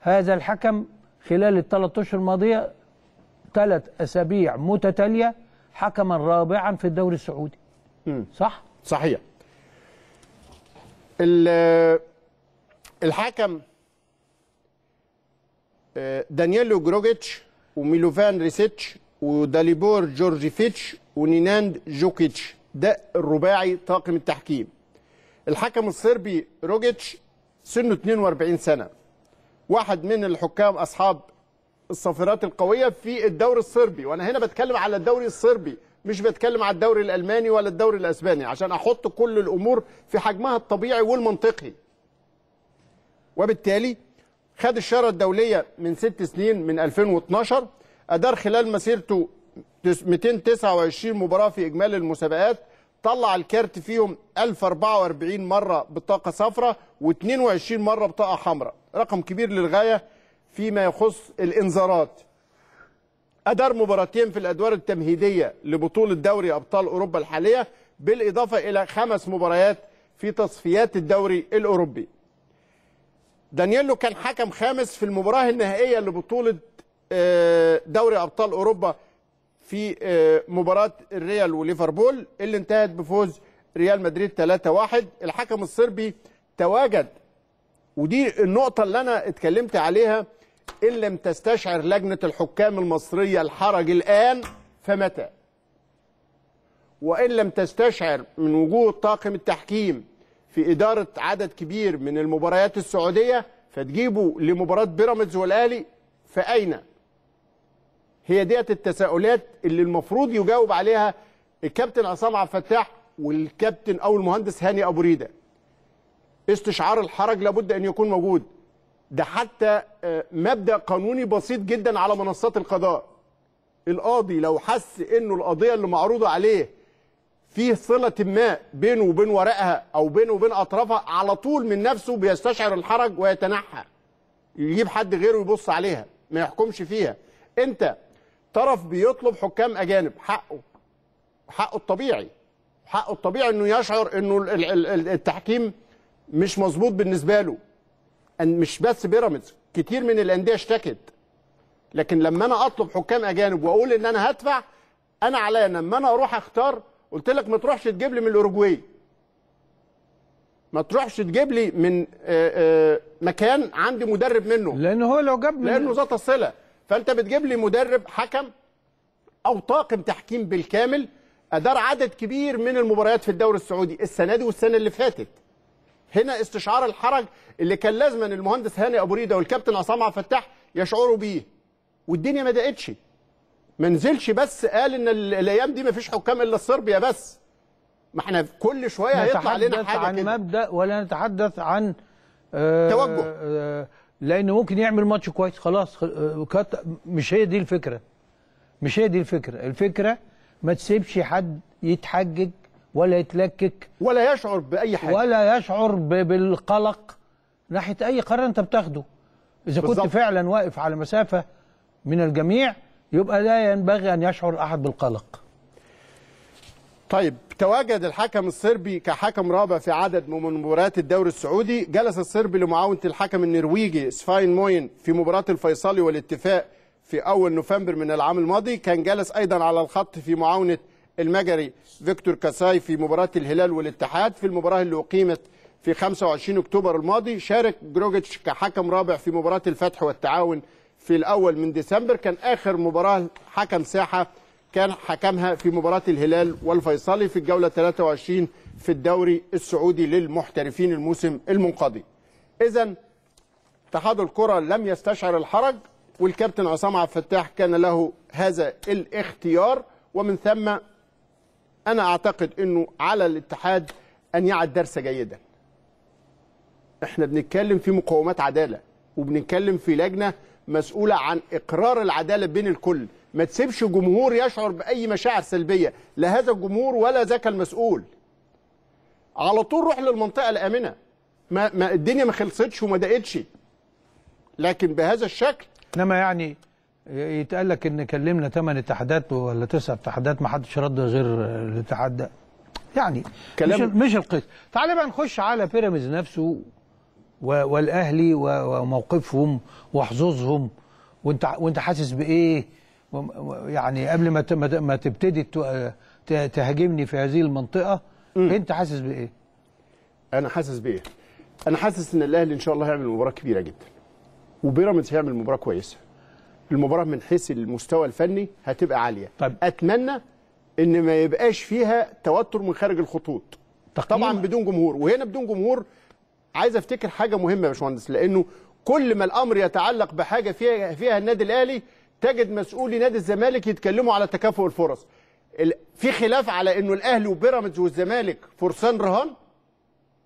هذا الحكم خلال الثلاث اشهر الماضية ثلاث اسابيع متتالية حكما رابعا في الدوري السعودي م. صح صحيح الحكم آه، دانييلو جروجيتش وميلوفان ريسيتش وداليبور جورجيفيتش ونيناند جوكيتش ده الرباعي طاقم التحكيم الحكم الصربي روجيتش سنه 42 سنة واحد من الحكام أصحاب الصافرات القوية في الدوري الصربي وأنا هنا بتكلم على الدوري الصربي مش بتكلم على الدوري الألماني ولا الدوري الأسباني عشان أحط كل الأمور في حجمها الطبيعي والمنطقي وبالتالي خد الشارة الدولية من ست سنين من 2012 أدار خلال مسيرته 229 مباراه في اجمالي المسابقات طلع الكارت فيهم 1044 مره بطاقه صفراء و22 مره بطاقه حمراء رقم كبير للغايه فيما يخص الانذارات أدار مباراتين في الأدوار التمهيدية لبطولة دوري أبطال أوروبا الحالية بالإضافة إلى خمس مباريات في تصفيات الدوري الأوروبي دانييلو كان حكم خامس في المباراة النهائية لبطولة آه، دوري أبطال أوروبا في آه، مباراة الريال وليفربول اللي انتهت بفوز ريال مدريد 3-1 الحكم الصربي تواجد ودي النقطة اللي أنا اتكلمت عليها إن لم تستشعر لجنة الحكام المصرية الحرج الآن فمتى؟ وإن لم تستشعر من وجود طاقم التحكيم في إدارة عدد كبير من المباريات السعودية فتجيبوا لمباراة بيراميدز والأهلي فأين؟ هي ديت التساؤلات اللي المفروض يجاوب عليها الكابتن عصام عبد الفتاح والكابتن او المهندس هاني ابو ريده استشعار الحرج لابد ان يكون موجود ده حتى آه، مبدا قانوني بسيط جدا على منصات القضاء القاضي لو حس انه القضيه اللي معروضه عليه فيه صله ما بينه وبين ورقها او بينه وبين اطرافها على طول من نفسه بيستشعر الحرج ويتنحى يجيب حد غيره يبص عليها ما يحكمش فيها انت طرف بيطلب حكام اجانب حقه حقه الطبيعي حقه الطبيعي انه يشعر انه التحكيم مش مظبوط بالنسبه له أن مش بس بيراميدز كتير من الانديه اشتكت لكن لما انا اطلب حكام اجانب واقول ان انا هدفع انا عليا لما انا اروح اختار قلت لك ما تروحش تجيب لي من الاوروجواي ما تروحش تجيب لي من آه، آه، مكان عندي مدرب منه لانه هو لو جاب من لانه ذات الصله فانت بتجيب لي مدرب حكم او طاقم تحكيم بالكامل ادار عدد كبير من المباريات في الدوري السعودي السنه دي والسنه اللي فاتت هنا استشعار الحرج اللي كان لازما المهندس هاني ابو ريده والكابتن عصام عبد الفتاح يشعروا بيه والدنيا ما دقتش ما نزلش بس قال ان الايام دي ما فيش حكام الا الصربيا بس ما احنا كل شويه هيطلع علينا حاجه نتحدث عن كده. مبدا ولا نتحدث عن آه توجه آه لان ممكن يعمل ماتش كويس خلاص آه، مش هي دي الفكره مش هي دي الفكره الفكره ما تسيبش حد يتحجج ولا يتلكك ولا يشعر باي حاجه ولا يشعر بالقلق ناحيه اي قرار انت بتاخده اذا بالزبط. كنت فعلا واقف على مسافه من الجميع يبقى لا ينبغي ان يشعر احد بالقلق طيب تواجد الحكم الصربي كحكم رابع في عدد من مباريات الدوري السعودي جلس الصربي لمعاونة الحكم النرويجي سفاين موين في مباراة الفيصلي والاتفاق في أول نوفمبر من العام الماضي كان جلس أيضا على الخط في معاونة المجري فيكتور كاساي في مباراة الهلال والاتحاد في المباراة اللي أقيمت في 25 أكتوبر الماضي شارك جروجيتش كحكم رابع في مباراة الفتح والتعاون في الأول من ديسمبر كان آخر مباراة حكم ساحة كان حكمها في مباراة الهلال والفيصلي في الجولة 23 في الدوري السعودي للمحترفين الموسم المنقضي إذا اتحاد الكرة لم يستشعر الحرج والكابتن عصام عبد الفتاح كان له هذا الاختيار ومن ثم أنا أعتقد أنه على الاتحاد أن يعد درس جيدا احنا بنتكلم في مقومات عدالة وبنتكلم في لجنة مسؤولة عن إقرار العدالة بين الكل ما تسيبش جمهور يشعر باي مشاعر سلبيه لا هذا الجمهور ولا ذاك المسؤول على طول روح للمنطقه الامنه ما, ما الدنيا ما خلصتش وما دقتش لكن بهذا الشكل انما يعني يتقال لك ان كلمنا ثمان اتحادات ولا تسع اتحادات ما حدش رد غير الاتحاد ده يعني كلام مش, مش القصه تعالى بقى نخش على بيراميدز نفسه والاهلي وموقفهم وحظوظهم وانت وانت حاسس بايه يعني قبل ما ما تبتدي تهاجمني في هذه المنطقه م. انت حاسس بايه؟ انا حاسس بايه؟ انا حاسس ان الاهلي ان شاء الله هيعمل مباراه كبيره جدا وبيراميدز هيعمل مباراه كويسه المباراه من حيث المستوى الفني هتبقى عاليه طيب. اتمنى ان ما يبقاش فيها توتر من خارج الخطوط تقييم. طبعا بدون جمهور وهنا بدون جمهور عايز افتكر حاجه مهمه يا باشمهندس لانه كل ما الامر يتعلق بحاجه فيها فيها النادي الاهلي تجد مسؤولي نادي الزمالك يتكلموا على تكافؤ الفرص في خلاف على انه الاهلي وبيراميدز والزمالك فرسان رهان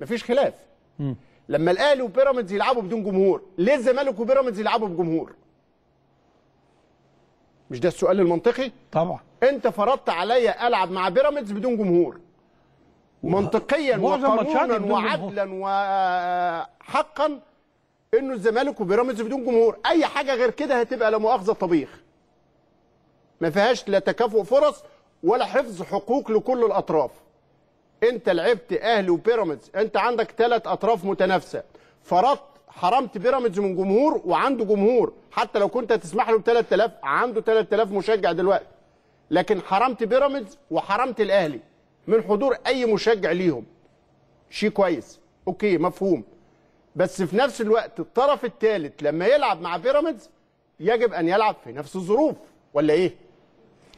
مفيش خلاف م. لما الاهلي وبيراميدز يلعبوا بدون جمهور ليه الزمالك وبيراميدز يلعبوا بجمهور مش ده السؤال المنطقي طبعا انت فرضت عليا العب مع بيراميدز بدون جمهور منطقيا وقانونا وعدلا وحقا انه الزمالك وبيراميدز بدون جمهور اي حاجه غير كده هتبقى لا مؤاخذه طبيخ ما فيهاش لا تكافؤ فرص ولا حفظ حقوق لكل الاطراف انت لعبت اهلي وبيراميدز انت عندك ثلاث اطراف متنافسه فرضت حرمت بيراميدز من جمهور وعنده جمهور حتى لو كنت هتسمح له ب 3000 عنده 3000 مشجع دلوقتي لكن حرمت بيراميدز وحرمت الاهلي من حضور اي مشجع ليهم شيء كويس اوكي مفهوم بس في نفس الوقت الطرف الثالث لما يلعب مع بيراميدز يجب ان يلعب في نفس الظروف ولا ايه؟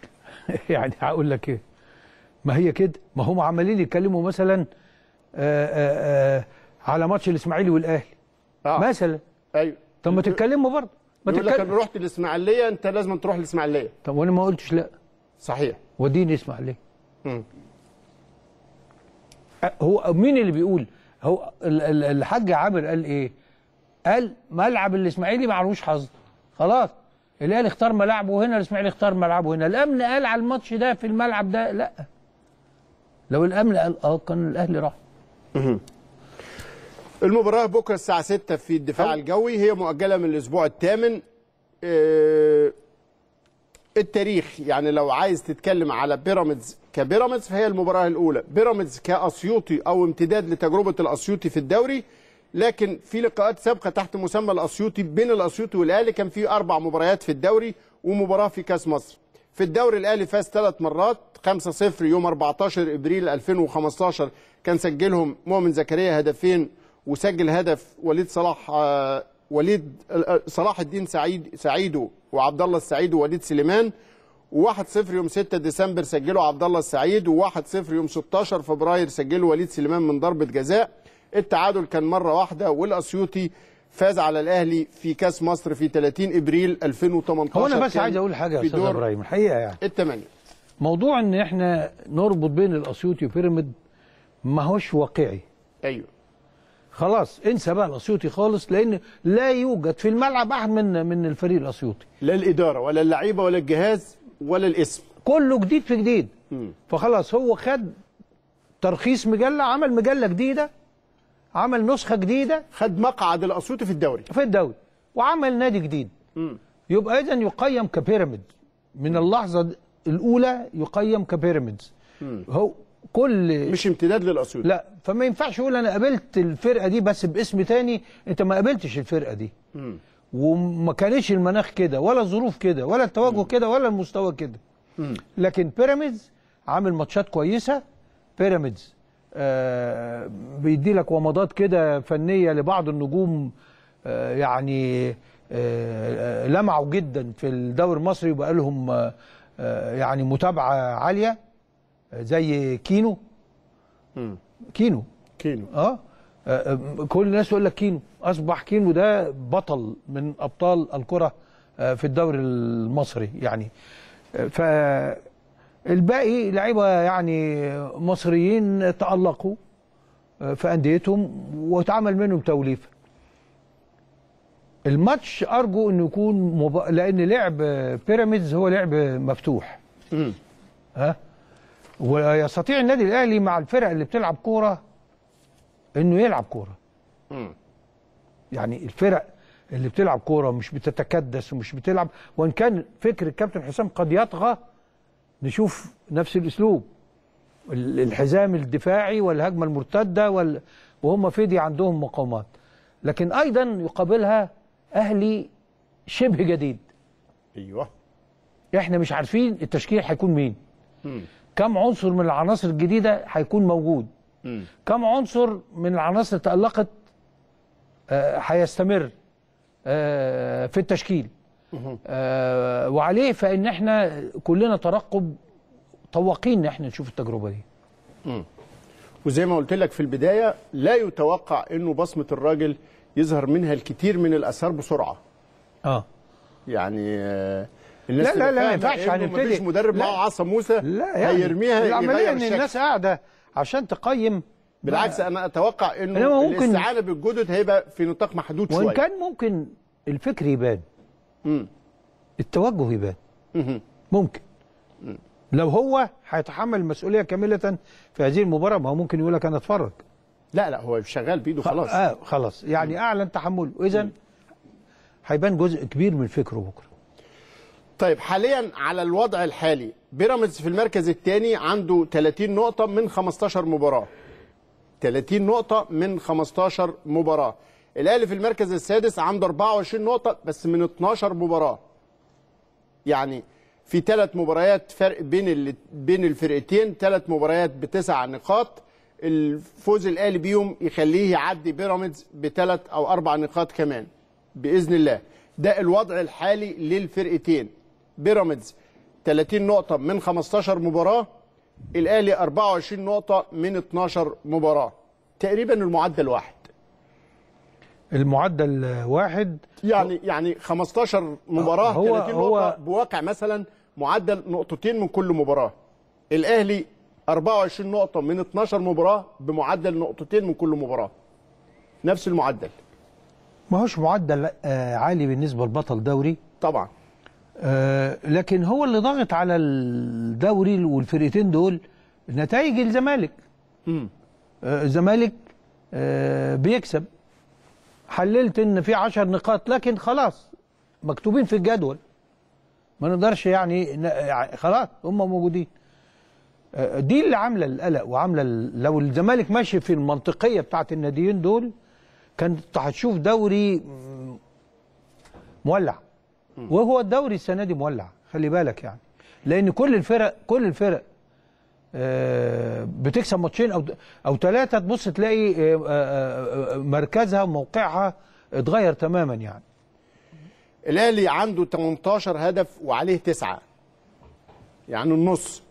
يعني هقول لك ايه؟ ما هي كده ما هم عمالين يتكلموا مثلا آآ آه، آآ آه، آه، على ماتش الاسماعيلي والاهلي آه. مثلا ايوه طب ما تتكلموا برضه ما يقول لك انا رحت الاسماعيليه انت لازم تروح الاسماعيليه طب وانا ما قلتش لا صحيح وديني اسماعيليه هو مين اللي بيقول هو الحاج عامر قال ايه؟ قال ملعب الاسماعيلي معروش حظ خلاص الاهلي اختار ملاعبه هنا الاسماعيلي اختار ملعبه هنا الامن قال على الماتش ده في الملعب ده لا لو الامن قال اه كان الاهلي راح المباراة بكرة الساعة 6 في الدفاع الجوي هي مؤجلة من الأسبوع الثامن آه، التاريخ يعني لو عايز تتكلم على بيراميدز كبيراميدز فهي المباراه الاولى بيراميدز كاسيوطي او امتداد لتجربه الاسيوطي في الدوري لكن في لقاءات سابقه تحت مسمى الاسيوطي بين الاسيوطي والاهلي كان في اربع مباريات في الدوري ومباراه في كاس مصر في الدوري الاهلي فاز ثلاث مرات 5-0 يوم 14 ابريل 2015 كان سجلهم مؤمن زكريا هدفين وسجل هدف وليد صلاح آه، وليد آه، آه، صلاح الدين سعيد سعيدو وعبد الله السعيد ووليد سليمان و1-0 يوم 6 ديسمبر سجله عبد الله السعيد و1-0 يوم 16 فبراير سجله وليد سليمان من ضربه جزاء التعادل كان مره واحده والاسيوطي فاز على الاهلي في كاس مصر في 30 ابريل 2018 هو انا بس عايز اقول حاجه يا استاذ ابراهيم الحقيقه يعني الثمانيه موضوع ان احنا نربط بين الاسيوطي وبيراميد ما هوش واقعي ايوه خلاص انسى بقى الاسيوطي خالص لان لا يوجد في الملعب احد من من الفريق الاسيوطي لا الاداره ولا اللعيبه ولا الجهاز ولا الاسم كله جديد في جديد فخلاص هو خد ترخيص مجله عمل مجله جديده عمل نسخه جديده خد مقعد الاسيوطي في الدوري في الدوري وعمل نادي جديد مم. يبقى اذا يقيم كبيراميد من اللحظه الاولى يقيم كبيراميدز هو كل مش امتداد للاسيوطي لا فما ينفعش يقول انا قابلت الفرقه دي بس باسم تاني انت ما قابلتش الفرقه دي مم. وما كانش المناخ كده ولا الظروف كده ولا التوجه كده ولا المستوى كده لكن بيراميدز عامل ماتشات كويسه بيراميدز آه بيدي لك ومضات كده فنيه لبعض النجوم آه يعني آه, آه، لمعوا جدا في الدوري المصري وبقى لهم آه، آه، يعني متابعه عاليه زي كينو م. كينو كينو اه كل الناس يقول لك كينو اصبح كينو ده بطل من ابطال الكره آه، في الدوري المصري يعني آه، ف الباقي لعيبه يعني مصريين تالقوا آه، في انديتهم واتعمل منهم توليفه الماتش ارجو انه يكون مب... لان لعب بيراميدز هو لعب مفتوح ها ويستطيع النادي الاهلي مع الفرق اللي بتلعب كوره انه يلعب كوره يعني الفرق اللي بتلعب كوره ومش بتتكدس ومش بتلعب وان كان فكر الكابتن حسام قد يطغى نشوف نفس الاسلوب الحزام الدفاعي والهجمه المرتده وال... وهم فيدي عندهم مقاومات لكن ايضا يقابلها اهلي شبه جديد ايوه احنا مش عارفين التشكيل هيكون مين م. كم عنصر من العناصر الجديده هيكون موجود م. كم عنصر من العناصر تالقت آه، هيستمر آه، في التشكيل آه، وعليه فان احنا كلنا ترقب طواقين ان احنا نشوف التجربه دي وزي ما قلت لك في البدايه لا يتوقع انه بصمه الراجل يظهر منها الكثير من الاثار بسرعه اه يعني الناس لا لا لا ما ينفعش هنبتدي مفيش مدرب معاه عصا موسى لا يعني هيرميها العمليه ان الناس قاعده عشان تقيم بالعكس انا اتوقع انه ممكن الاستعانه بالجدد هيبقى في نطاق محدود شويه وان كان ممكن الفكر يبان مم. التوجه يبان مم. ممكن مم. لو هو هيتحمل المسؤوليه كامله في هذه المباراه ما هو ممكن يقول لك انا اتفرج لا لا هو شغال بايده خلاص اه خلاص يعني اعلن تحمله اذا هيبان جزء كبير من فكره بكره طيب حاليا على الوضع الحالي بيراميدز في المركز الثاني عنده 30 نقطه من 15 مباراه 30 نقطة من 15 مباراة الأهلي في المركز السادس عنده 24 نقطة بس من 12 مباراة يعني في ثلاث مباريات فرق بين بين الفرقتين ثلاث مباريات بتسع نقاط الفوز الاهلي بيهم يخليه يعدي بيراميدز بثلاث او اربع نقاط كمان باذن الله ده الوضع الحالي للفرقتين بيراميدز 30 نقطه من 15 مباراه الاهلي 24 نقطه من 12 مباراه تقريبا المعدل واحد المعدل واحد يعني يعني 15 مباراه هو 30 نقطه هو بواقع مثلا معدل نقطتين من كل مباراه الاهلي 24 نقطه من 12 مباراه بمعدل نقطتين من كل مباراه نفس المعدل ما هوش معدل آه، عالي بالنسبه لبطل دوري طبعا آه، لكن هو اللي ضاغط على الدوري والفرقتين دول نتائج الزمالك آه، الزمالك آه، بيكسب حللت ان في 10 نقاط لكن خلاص مكتوبين في الجدول ما نقدرش يعني, يعني خلاص هم موجودين دي اللي عامله القلق وعامله لو الزمالك ماشي في المنطقيه بتاعت الناديين دول كانت هتشوف دوري مولع وهو الدوري السنه دي مولع خلي بالك يعني لان كل الفرق كل الفرق آه، بتكسب ماتشين او او ثلاثه تبص تلاقي آه، آه، مركزها وموقعها اتغير تماما يعني الاهلي عنده 18 هدف وعليه تسعه يعني النص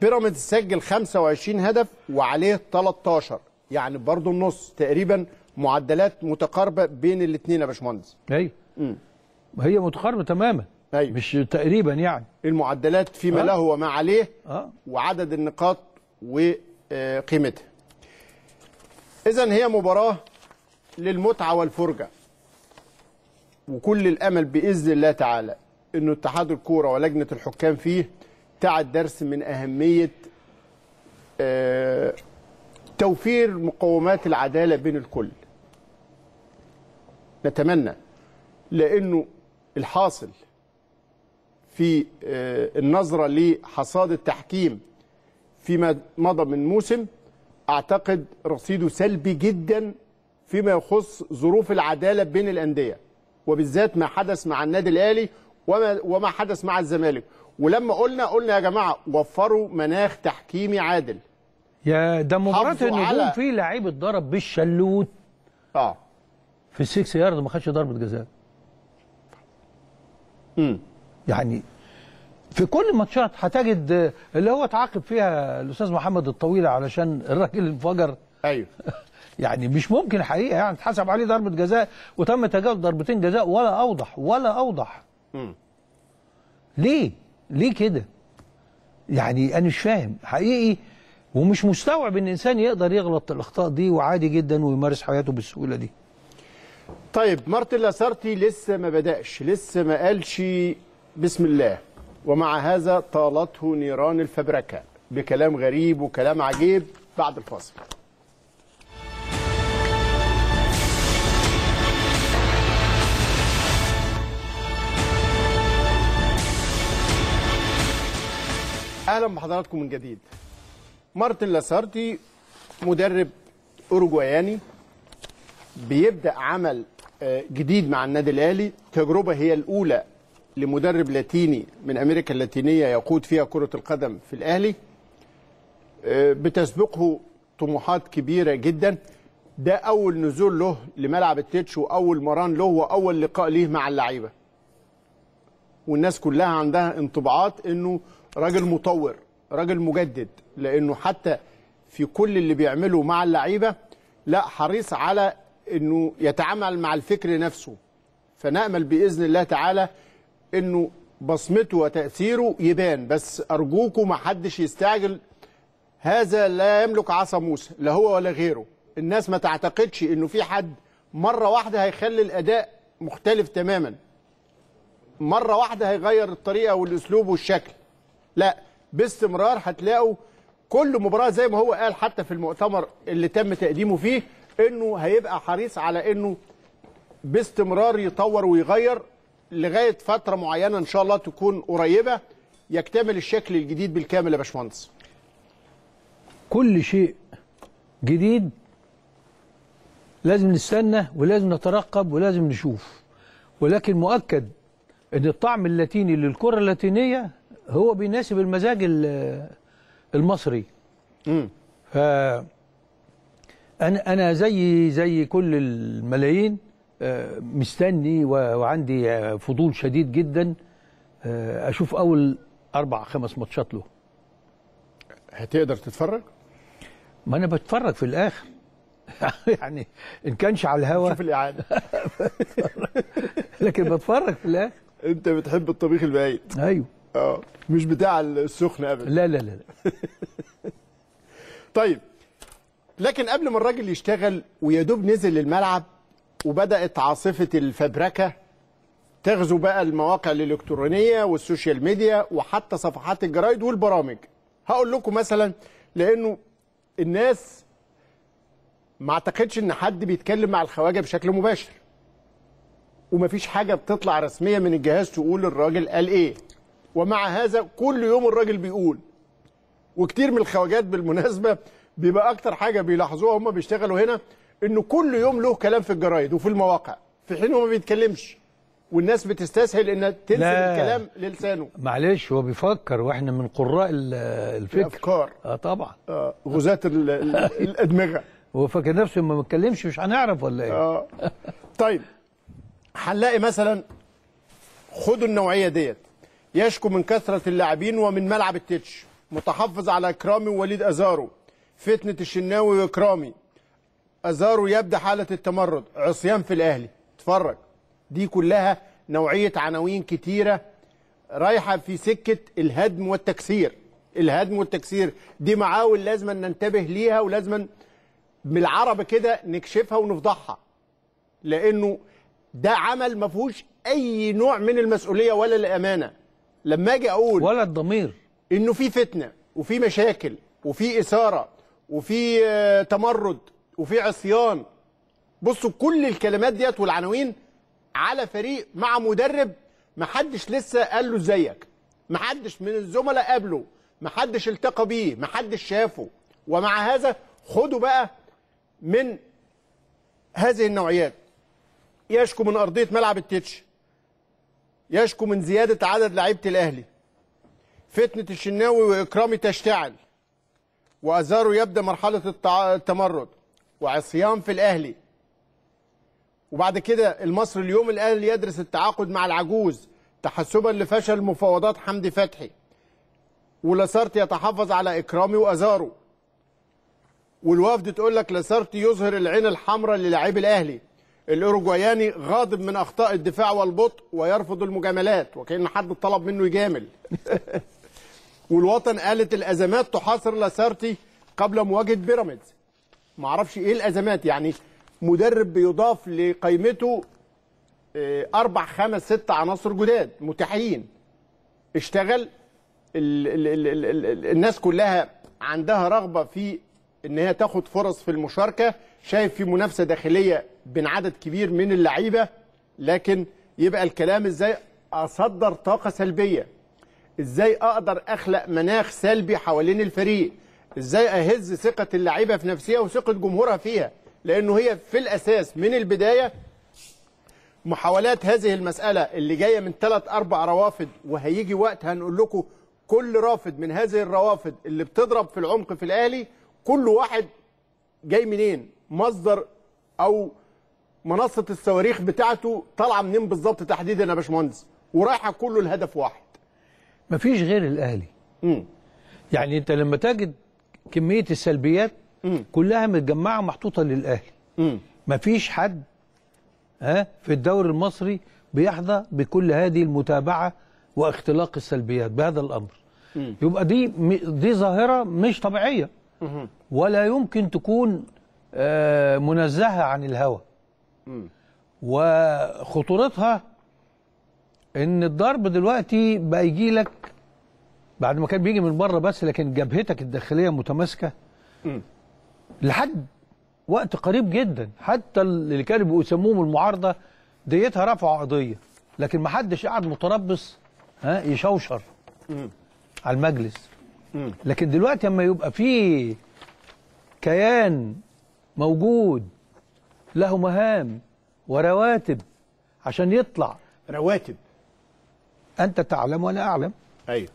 بيراميدز سجل 25 هدف وعليه 13 يعني برضه النص تقريبا معدلات متقاربه بين الاثنين يا باشمهندس ايوه هي متقاربه تماما أيوة. مش تقريبا يعني المعدلات فيما آه. له وما عليه آه. وعدد النقاط وقيمتها آه، اذا هي مباراه للمتعه والفرجه وكل الامل باذن الله تعالى انه اتحاد الكوره ولجنه الحكام فيه تعد درس من اهميه آه، توفير مقومات العداله بين الكل نتمنى لانه الحاصل في آه، النظرة لحصاد التحكيم فيما مضى من موسم أعتقد رصيده سلبي جدا فيما يخص ظروف العدالة بين الأندية وبالذات ما حدث مع النادي الأهلي وما, وما حدث مع الزمالك ولما قلنا قلنا يا جماعة وفروا مناخ تحكيمي عادل يا ده مباراة النجوم على... فيه لعيب اتضرب بالشلوت اه في 6 يارد ما خدش ضربة جزاء يعني في كل الماتشات هتجد اللي هو اتعاقب فيها الاستاذ محمد الطويله علشان الراجل انفجر ايوه يعني مش ممكن حقيقه يعني اتحسب عليه ضربه جزاء وتم تجاوز ضربتين جزاء ولا اوضح ولا اوضح م. ليه ليه كده يعني انا مش فاهم حقيقي ومش مستوعب ان الانسان يقدر يغلط الاخطاء دي وعادي جدا ويمارس حياته بالسهوله دي طيب مارتن لاسارتي لسه ما بدأش لسه ما قالش بسم الله ومع هذا طالته نيران الفبركة بكلام غريب وكلام عجيب بعد الفاصل اهلا بحضراتكم من جديد مارتن لاسارتي مدرب اوروجواياني بيبدا عمل آه، جديد مع النادي الاهلي تجربه هي الاولى لمدرب لاتيني من امريكا اللاتينيه يقود فيها كره القدم في الاهلي آه، بتسبقه طموحات كبيره جدا ده اول نزول له لملعب التتش واول مران له واول لقاء ليه مع اللعيبه والناس كلها عندها انطباعات انه راجل مطور راجل مجدد لانه حتى في كل اللي بيعمله مع اللعيبه لا حريص على انه يتعامل مع الفكر نفسه فنامل باذن الله تعالى انه بصمته وتاثيره يبان بس ارجوكم ما حدش يستعجل هذا لا يملك عصا موسى لا هو ولا غيره الناس ما تعتقدش انه في حد مره واحده هيخلي الاداء مختلف تماما مره واحده هيغير الطريقه والاسلوب والشكل لا باستمرار هتلاقوا كل مباراه زي ما هو قال حتى في المؤتمر اللي تم تقديمه فيه انه هيبقى حريص على انه باستمرار يطور ويغير لغايه فتره معينه ان شاء الله تكون قريبه يكتمل الشكل الجديد بالكامل يا باشمهندس. كل شيء جديد لازم نستنى ولازم نترقب ولازم نشوف ولكن مؤكد ان الطعم اللاتيني للكره اللاتينيه هو بيناسب المزاج المصري. امم أنا أنا زي زي كل الملايين آه، مستني وعندي آه، فضول شديد جدا آه، أشوف أول أربع خمس ماتشات له هتقدر تتفرج؟ ما أنا بتفرج في الآخر يعني إن كانش على الهوا شوف الإعادة لكن بتفرج في الآخر أنت بتحب الطبيخ البعيد أيوه اه مش بتاع السخن ابدا لا لا لا طيب لكن قبل ما الراجل يشتغل ويدوب نزل الملعب وبدات عاصفه الفبركه تغزو بقى المواقع الالكترونيه والسوشيال ميديا وحتى صفحات الجرايد والبرامج هقول لكم مثلا لانه الناس ما اعتقدش ان حد بيتكلم مع الخواجه بشكل مباشر ومفيش حاجه بتطلع رسميه من الجهاز تقول الراجل قال ايه ومع هذا كل يوم الراجل بيقول وكتير من الخواجات بالمناسبه بيبقى اكتر حاجه بيلاحظوها هم بيشتغلوا هنا انه كل يوم له كلام في الجرايد وفي المواقع في حين هو ما بيتكلمش والناس بتستسهل انها تنزل الكلام للسانه معلش هو بيفكر واحنا من قراء الفكر الافكار اه طبعا آه غزاة الادمغه هو فاكر نفسه ما بيتكلمش مش هنعرف ولا ايه اه طيب هنلاقي مثلا خدوا النوعيه ديت يشكو من كثره اللاعبين ومن ملعب التتش متحفظ على اكرامي ووليد ازارو فتنه الشناوي واكرامي ازارو يبدا حاله التمرد عصيان في الاهلي اتفرج دي كلها نوعيه عناوين كتيره رايحه في سكه الهدم والتكسير الهدم والتكسير دي معاول لازم ننتبه ليها ولازم بالعربه كده نكشفها ونفضحها لانه ده عمل ما فيهوش اي نوع من المسؤوليه ولا الامانه لما اجي اقول ولا الضمير انه في فتنه وفي مشاكل وفي اثاره وفي آه، تمرد وفي عصيان بصوا كل الكلمات ديت والعناوين على فريق مع مدرب محدش لسه قال له زيك محدش من الزملاء قابله محدش التقى بيه محدش شافه ومع هذا خدوا بقى من هذه النوعيات يشكو من ارضيه ملعب التتش يشكو من زياده عدد لعيبه الاهلي فتنه الشناوي واكرامي تشتعل وازارو يبدا مرحله التمرد وعصيان في الاهلي وبعد كده المصري اليوم الاهلي يدرس التعاقد مع العجوز تحسبا لفشل مفاوضات حمدي فتحي ولاسارت يتحفظ على اكرامي وازارو والوفد تقول لك لاسارت يظهر العين الحمراء للاعبي الاهلي الاوروجواياني غاضب من اخطاء الدفاع والبطء ويرفض المجاملات وكان حد طلب منه يجامل والوطن قالت الازمات تحاصر لاسارتي قبل مواجهه بيراميدز ما اعرفش ايه الازمات يعني مدرب بيضاف لقائمته آه، اربع خمس ست عناصر جداد متاحين اشتغل ال ال ال ال ال ال الناس كلها عندها رغبه في ان هي تاخد فرص في المشاركه شايف في منافسه داخليه بين عدد كبير من اللعيبه لكن يبقى الكلام ازاي اصدر طاقه سلبيه ازاي اقدر اخلق مناخ سلبي حوالين الفريق ازاي اهز ثقه اللعيبه في نفسها وثقه جمهورها فيها لانه هي في الاساس من البدايه محاولات هذه المساله اللي جايه من ثلاث اربع روافد وهيجي وقت هنقول لكم كل رافد من هذه الروافد اللي بتضرب في العمق في الاهلي كل واحد جاي منين مصدر او منصه الصواريخ بتاعته طالعه منين بالظبط تحديدا يا باشمهندس ورايحه كله الهدف واحد مفيش غير الاهلي مم. يعني انت لما تجد كميه السلبيات مم. كلها متجمعه محطوطه للاهلي مم. مفيش حد ها في الدوري المصري بيحظى بكل هذه المتابعه واختلاق السلبيات بهذا الامر مم. يبقى دي دي ظاهره مش طبيعيه مم. ولا يمكن تكون آه، منزهه عن الهوى وخطورتها ان الضرب دلوقتي بقى يجي لك بعد ما كان بيجي من بره بس لكن جبهتك الداخليه متماسكه لحد وقت قريب جدا حتى اللي كانوا بيسموهم المعارضه ديتها رفعوا قضيه لكن ما حدش قاعد متربص ها يشوشر على المجلس لكن دلوقتي اما يبقى في كيان موجود له مهام ورواتب عشان يطلع رواتب أنت تعلم وأنا أعلم أيوه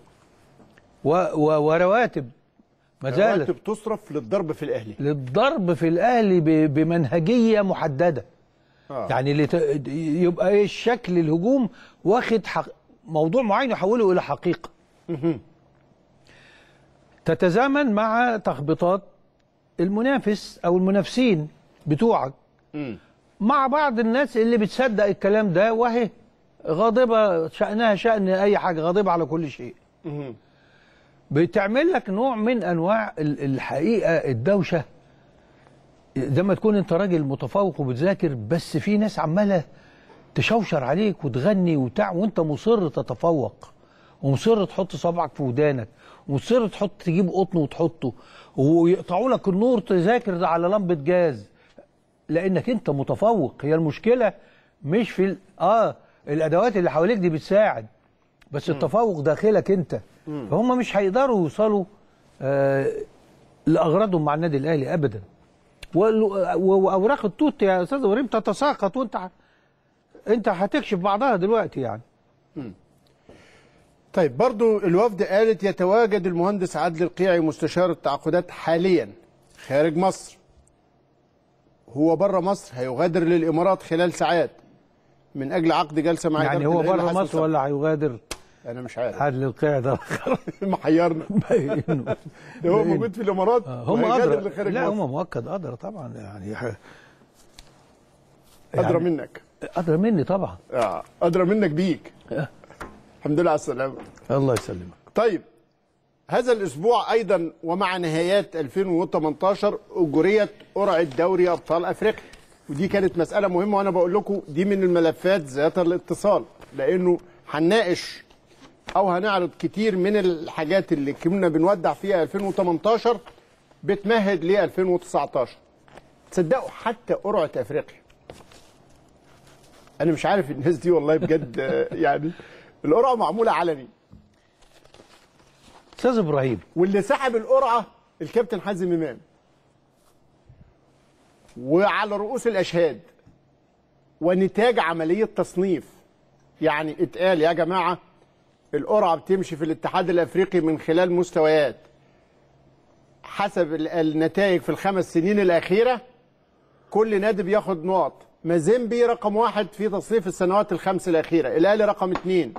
و و ورواتب ما زالت رواتب تصرف للضرب في الأهلي للضرب في الأهلي بمنهجية محددة آه. يعني يبقى إيه الشكل الهجوم واخد حق... موضوع معين يحوله إلى حقيقة تتزامن مع تخبيطات المنافس أو المنافسين بتوعك مع بعض الناس اللي بتصدق الكلام ده وهي غاضبه شانها شان اي حاجه غاضبه على كل شيء بتعمل لك نوع من انواع الحقيقه الدوشه ما تكون انت راجل متفوق وبتذاكر بس في ناس عماله تشوشر عليك وتغني وتع وانت مصر تتفوق ومصر تحط صبعك في ودانك ومصر تحط تجيب قطن وتحطه ويقطعوا لك النور تذاكر على لمبه جاز لانك انت متفوق هي المشكله مش في اه الادوات اللي حواليك دي بتساعد بس م. التفوق داخلك انت فهم مش هيقدروا يوصلوا آه لاغراضهم مع النادي الاهلي ابدا واوراق التوت يا استاذ ابراهيم تتساقط وانت ح... انت هتكشف بعضها دلوقتي يعني م. طيب برضو الوفد قالت يتواجد المهندس عادل القيعي مستشار التعاقدات حاليا خارج مصر هو بره مصر هيغادر للامارات خلال ساعات من اجل عقد جلسه مع يعني هو بره مصر ولا هيغادر انا مش عارف عدل القاعده محيرنا هو موجود في الامارات آه، هم ادرى لا هم مؤكد ادرى طبعا يعني ادرى يعني منك ادرى مني طبعا اه ادرى منك بيك آه. الحمد لله على السلامه الله يسلمك طيب هذا الاسبوع ايضا ومع نهايات 2018 اجريت قرعه دوري ابطال افريقيا ودي كانت مساله مهمه وانا بقول لكم دي من الملفات ذات الاتصال لانه هنناقش او هنعرض كتير من الحاجات اللي كنا بنودع فيها 2018 بتمهد ل 2019 تصدقوا حتى قرعه افريقيا انا مش عارف الناس دي والله بجد يعني القرعه معموله علني استاذ ابراهيم واللي سحب القرعه الكابتن حازم امام وعلى رؤوس الاشهاد ونتاج عمليه تصنيف يعني اتقال يا جماعه القرعه بتمشي في الاتحاد الافريقي من خلال مستويات حسب النتائج في الخمس سنين الاخيره كل نادي بياخد نقط مازيمبي رقم واحد في تصنيف السنوات الخمس الاخيره الاهلي رقم اثنين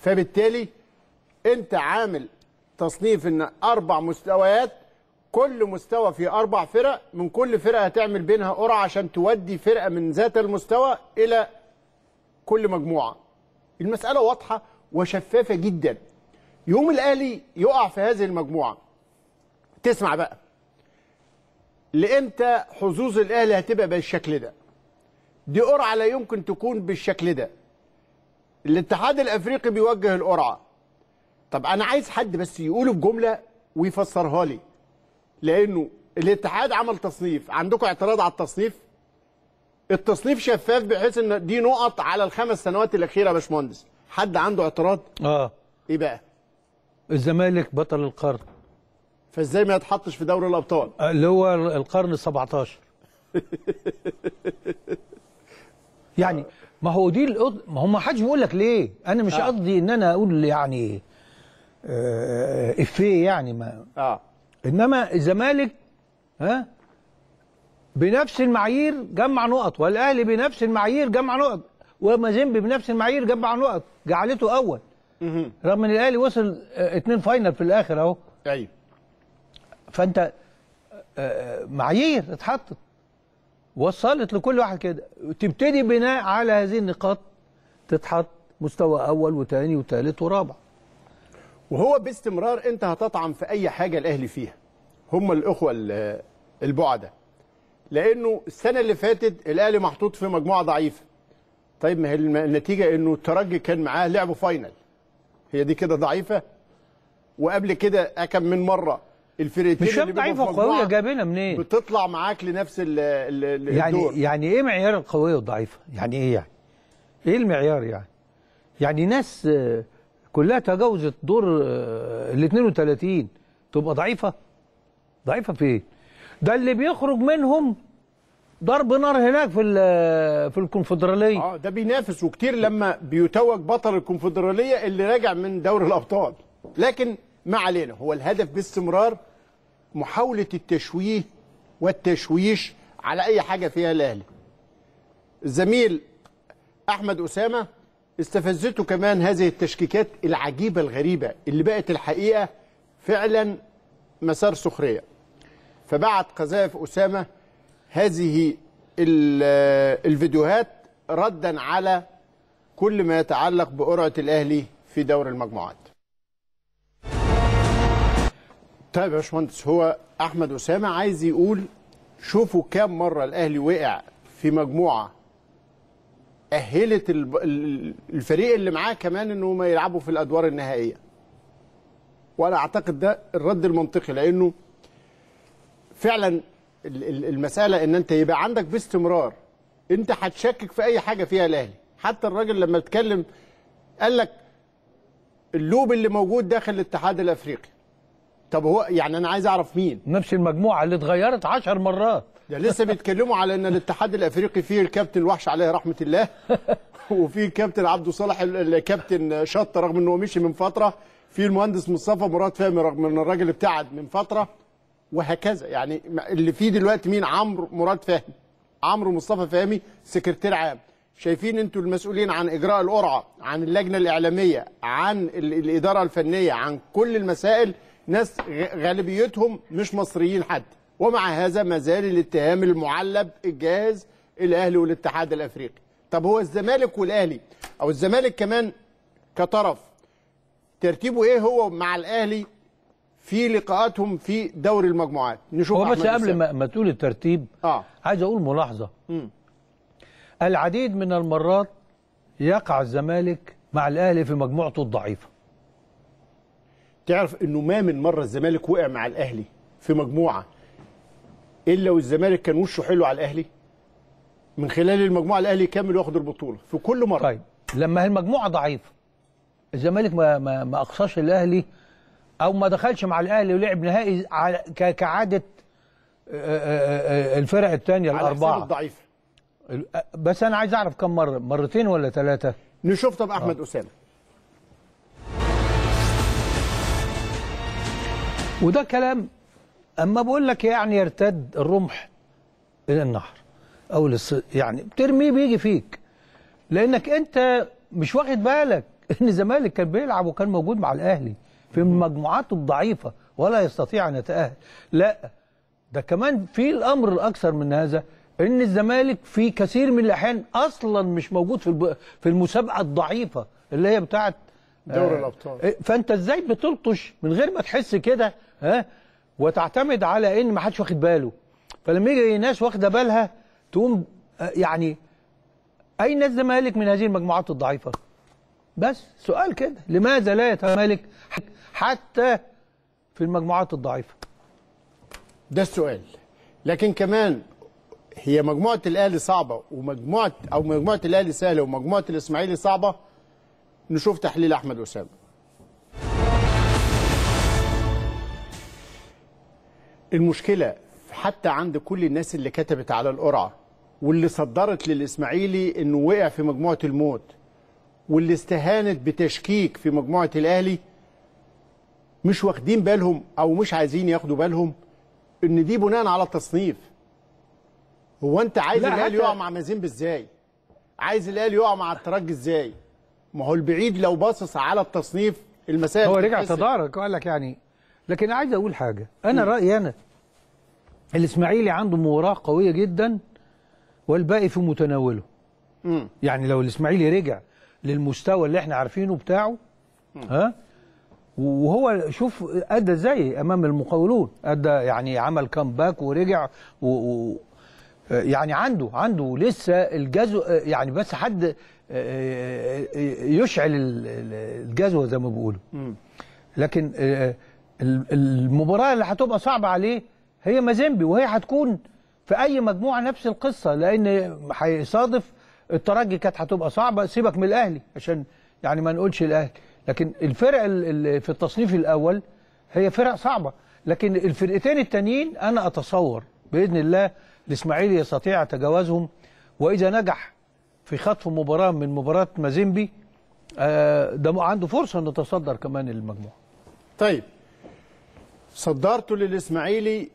فبالتالي انت عامل تصنيف ان اربع مستويات كل مستوى في اربع فرق من كل فرقه هتعمل بينها قرعه عشان تودي فرقه من ذات المستوى الى كل مجموعه المساله واضحه وشفافه جدا يوم الاهلي يقع في هذه المجموعه تسمع بقى لامتى حظوظ الاهلي هتبقى بالشكل ده دي قرعه لا يمكن تكون بالشكل ده الاتحاد الافريقي بيوجه القرعه طب انا عايز حد بس يقوله بجمله ويفسرها لي لانه الاتحاد عمل تصنيف عندكم اعتراض على التصنيف التصنيف شفاف بحيث ان دي نقط على الخمس سنوات الاخيره يا باشمهندس حد عنده اعتراض اه ايه بقى الزمالك بطل القرن فازاي ما يتحطش في دوري الابطال اللي هو القرن 17 يعني ما هو دي الأض... ما هو ما حدش بيقول لك ليه انا مش آه. قصدي آه. ان انا اقول يعني آه افيه يعني ما اه انما الزمالك ها بنفس المعايير جمع نقط والاهلي بنفس المعايير جمع نقط ومازيمبي بنفس المعايير جمع نقط جعلته اول رغم ان الاهلي وصل آه، اتنين فاينل في الاخر اهو ايوه فانت آه، آه، معايير اتحطت وصلت لكل واحد كده تبتدي بناء على هذه النقاط تتحط مستوى اول وثاني وثالث ورابع وهو باستمرار انت هتطعن في اي حاجه الاهلي فيها هم الاخوه البعده لانه السنه اللي فاتت الاهلي محطوط في مجموعه ضعيفه طيب ما هي النتيجه انه الترجي كان معاه لعبه فاينل هي دي كده ضعيفه وقبل كده كم من مره الفرقتين مش اللي ضعيفه قويه جايبينها منين بتطلع معاك لنفس ال ال يعني الدور. يعني ايه معيار القويه والضعيفه يعني ايه يعني ايه المعيار يعني يعني ناس كلها تجاوزت دور آه، ال 32 تبقى ضعيفه ضعيفه في إيه؟ ده اللي بيخرج منهم ضرب نار هناك في آه، في الكونفدراليه اه ده بينافس وكتير لما بيتوج بطل الكونفدراليه اللي راجع من دوري الابطال لكن ما علينا هو الهدف باستمرار محاوله التشويه والتشويش على اي حاجه فيها الاهلي الزميل احمد اسامه استفزته كمان هذه التشكيكات العجيبة الغريبة اللي بقت الحقيقة فعلا مسار سخرية فبعت قذائف أسامة هذه الفيديوهات ردا على كل ما يتعلق بقرعة الأهلي في دور المجموعات طيب يا باشمهندس هو أحمد أسامة عايز يقول شوفوا كام مرة الأهلي وقع في مجموعة اهلت الفريق اللي معاه كمان انه ما يلعبوا في الادوار النهائيه وانا اعتقد ده الرد المنطقي لانه فعلا المساله ان انت يبقى عندك باستمرار انت هتشكك في اي حاجه فيها الاهلي حتى الراجل لما اتكلم قال لك اللوب اللي موجود داخل الاتحاد الافريقي طب هو يعني انا عايز اعرف مين نفس المجموعه اللي اتغيرت 10 مرات ده لسه بيتكلموا على ان الاتحاد الافريقي فيه الكابتن وحش عليه رحمه الله وفيه الكابتن عبد صالح الكابتن شطه رغم انه مشي من فتره في المهندس مصطفى مراد فهمي رغم ان الراجل ابتعد من فتره وهكذا يعني اللي فيه دلوقتي مين عمرو مراد فهمي عمرو مصطفى فهمي سكرتير عام شايفين انتوا المسؤولين عن اجراء القرعه عن اللجنه الاعلاميه عن الاداره الفنيه عن كل المسائل ناس غالبيتهم مش مصريين حتى ومع هذا ما زال الاتهام المعلب الجاهز الاهلي والاتحاد الافريقي طب هو الزمالك والاهلي او الزمالك كمان كطرف ترتيبه ايه هو مع الاهلي في لقاءاتهم في دوري المجموعات نشوف هو بس قبل ما, ما تقول الترتيب آه. عايز اقول ملاحظه م. العديد من المرات يقع الزمالك مع الاهلي في مجموعته الضعيفه تعرف انه ما من مره الزمالك وقع مع الاهلي في مجموعه الا والزمالك كان وشه حلو على الاهلي من خلال المجموعه الاهلي كامل واخد البطوله في كل مره طيب لما هي المجموعه ضعيفه الزمالك ما ما, ما اقصاش الاهلي او ما دخلش مع الاهلي ولعب نهائي كعاده آه، آه، آه، الفرق الثانيه الاربعه على الضعيفه بس انا عايز اعرف كم مره مرتين ولا ثلاثه نشوف طب احمد أوه. اسامه وده كلام اما بقول لك يعني يرتد الرمح الى النهر او للص... يعني بترميه بيجي فيك لانك انت مش واخد بالك ان الزمالك كان بيلعب وكان موجود مع الاهلي في مجموعاته الضعيفه ولا يستطيع ان يتاهل لا ده كمان في الامر الاكثر من هذا ان الزمالك في كثير من الاحيان اصلا مش موجود في الب... في المسابقه الضعيفه اللي هي بتاعت دوري آه، الابطال إيه، فانت ازاي بتلطش من غير ما تحس كده ها وتعتمد على ان ما حدش واخد باله فلما يجي ناس واخده بالها تقوم آه، يعني اين الزمالك من هذه المجموعات الضعيفه بس سؤال كده لماذا لا يتمالك حتى في المجموعات الضعيفه ده السؤال لكن كمان هي مجموعه الاهلي صعبه ومجموعه او مجموعه الاهلي سهله ومجموعه الاسماعيلي صعبه نشوف تحليل احمد اسامه المشكله حتى عند كل الناس اللي كتبت على القرعه واللي صدرت للاسماعيلي انه وقع في مجموعه الموت واللي استهانت بتشكيك في مجموعه الاهلي مش واخدين بالهم او مش عايزين ياخدوا بالهم ان دي بناء على التصنيف هو انت عايز الاهلي يقع مع مازيمبي ازاي عايز الاهلي يقع مع الترجي ازاي ما هو البعيد لو باصص على التصنيف المسائل هو رجع تدارك وقال لك يعني لكن عايز اقول حاجه انا رايي انا الاسماعيلي عنده مباراه قويه جدا والباقي في متناوله م. يعني لو الاسماعيلي رجع للمستوى اللي احنا عارفينه بتاعه م. ها وهو شوف ادى زي امام المقاولون ادى يعني عمل كامباك ورجع و, و يعني عنده عنده لسه الجزو يعني بس حد يشعل الجزوه زي ما بيقولوا لكن آه، المباراه اللي هتبقى صعبه عليه هي مازيمبي وهي هتكون في اي مجموعه نفس القصه لان هيصادف الترجي كانت هتبقى صعبه سيبك من الاهلي عشان يعني ما نقولش الاهلي لكن الفرق اللي في التصنيف الاول هي فرق صعبه لكن الفرقتين التانيين انا اتصور باذن الله الاسماعيلي يستطيع تجاوزهم واذا نجح في خطف مباراه من مباراه مازيمبي آه، ده عنده فرصه انه يتصدر كمان المجموعه. طيب صدرته للاسماعيلي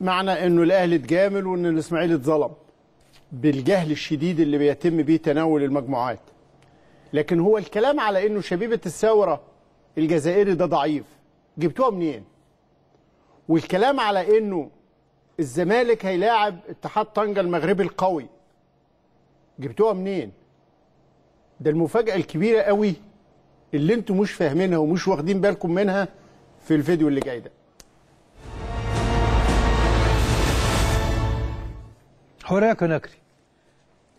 معنى انه الاهلي اتجامل وان الاسماعيلي اتظلم بالجهل الشديد اللي بيتم بيه تناول المجموعات لكن هو الكلام على انه شبيبه الثوره الجزائري ده ضعيف جبتوها منين والكلام على انه الزمالك هيلاعب اتحاد طنجه المغربي القوي جبتوها منين ده المفاجاه الكبيره قوي اللي انتم مش فاهمينها ومش واخدين بالكم منها في الفيديو اللي جاي ده حوريه كناكري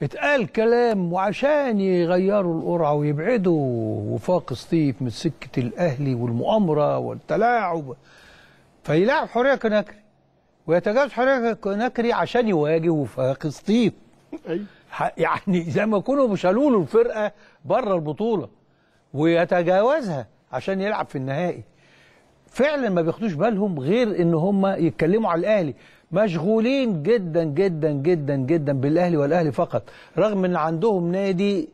اتقال كلام وعشان يغيروا القرعه ويبعدوا وفاق سطيف من سكه الاهلي والمؤامره والتلاعب فيلاعب حوريه كنكري ويتجاوز حوريه كنكري عشان يواجه وفاق سطيف يعني زي ما يكونوا بشلولوا له الفرقه بره البطوله ويتجاوزها عشان يلعب في النهائي فعلا ما بياخدوش بالهم غير ان هم يتكلموا على الاهلي مشغولين جدا جدا جدا جدا بالاهلي والاهلي فقط رغم ان عندهم نادي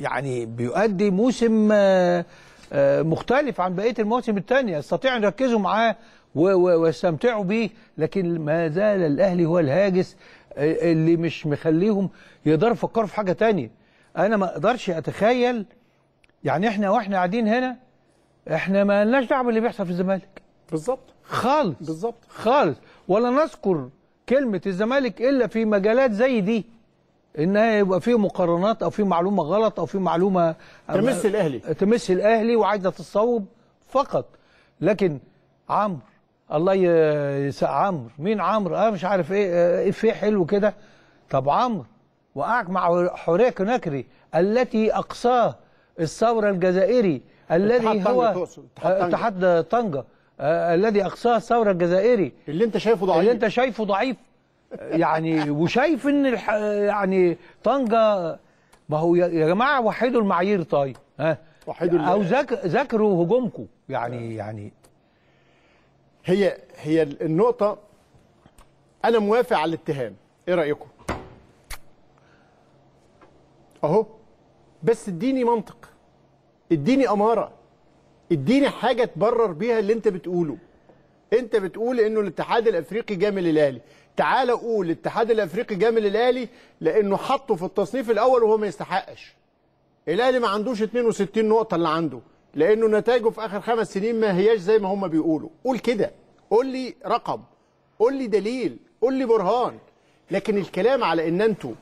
يعني بيؤدي موسم آه، آه، مختلف عن بقيه المواسم الثانيه يستطيعوا ان يركزوا معاه ويستمتعوا بيه لكن ما زال الاهلي هو الهاجس آه، اللي مش مخليهم يقدروا يفكروا في حاجه ثانيه انا ما اقدرش اتخيل يعني احنا واحنا قاعدين هنا احنا ما لناش دعوه باللي بيحصل في الزمالك بالظبط خالص بالظبط خالص ولا نذكر كلمه الزمالك الا في مجالات زي دي انها يبقى فيه مقارنات او فيه معلومه غلط او فيه معلومه تمس الاهلي تمس الاهلي وعايزه تتصوب فقط لكن عمرو الله يسأل عمرو مين عمرو اه مش عارف ايه افيه آه، حلو كده طب عمرو وقعك مع حوريه كناكري التي اقصاه الثوره الجزائري الذي هو اتحاد طنجة آه، آه، الذي اقصاه الثوره الجزائري اللي انت شايفه ضعيف اللي انت شايفه ضعيف يعني وشايف ان الح... يعني طنجة ما هو يا جماعه وحدوا المعايير طيب ها وحدوا او ذاك ذاكروا هجومكم يعني نعم. يعني هي هي النقطه انا موافق على الاتهام ايه رايكم اهو بس اديني منطق اديني اماره اديني حاجه تبرر بيها اللي انت بتقوله انت بتقول انه الاتحاد الافريقي جامل الاهلي تعال قول الاتحاد الافريقي جامل الاهلي لانه حطه في التصنيف الاول وهو ما يستحقش الاهلي ما عندوش 62 نقطه اللي عنده لانه نتائجه في اخر خمس سنين ما هياش زي ما هم بيقولوا قول كده قول لي رقم قول لي دليل قول لي برهان لكن الكلام على ان انتوا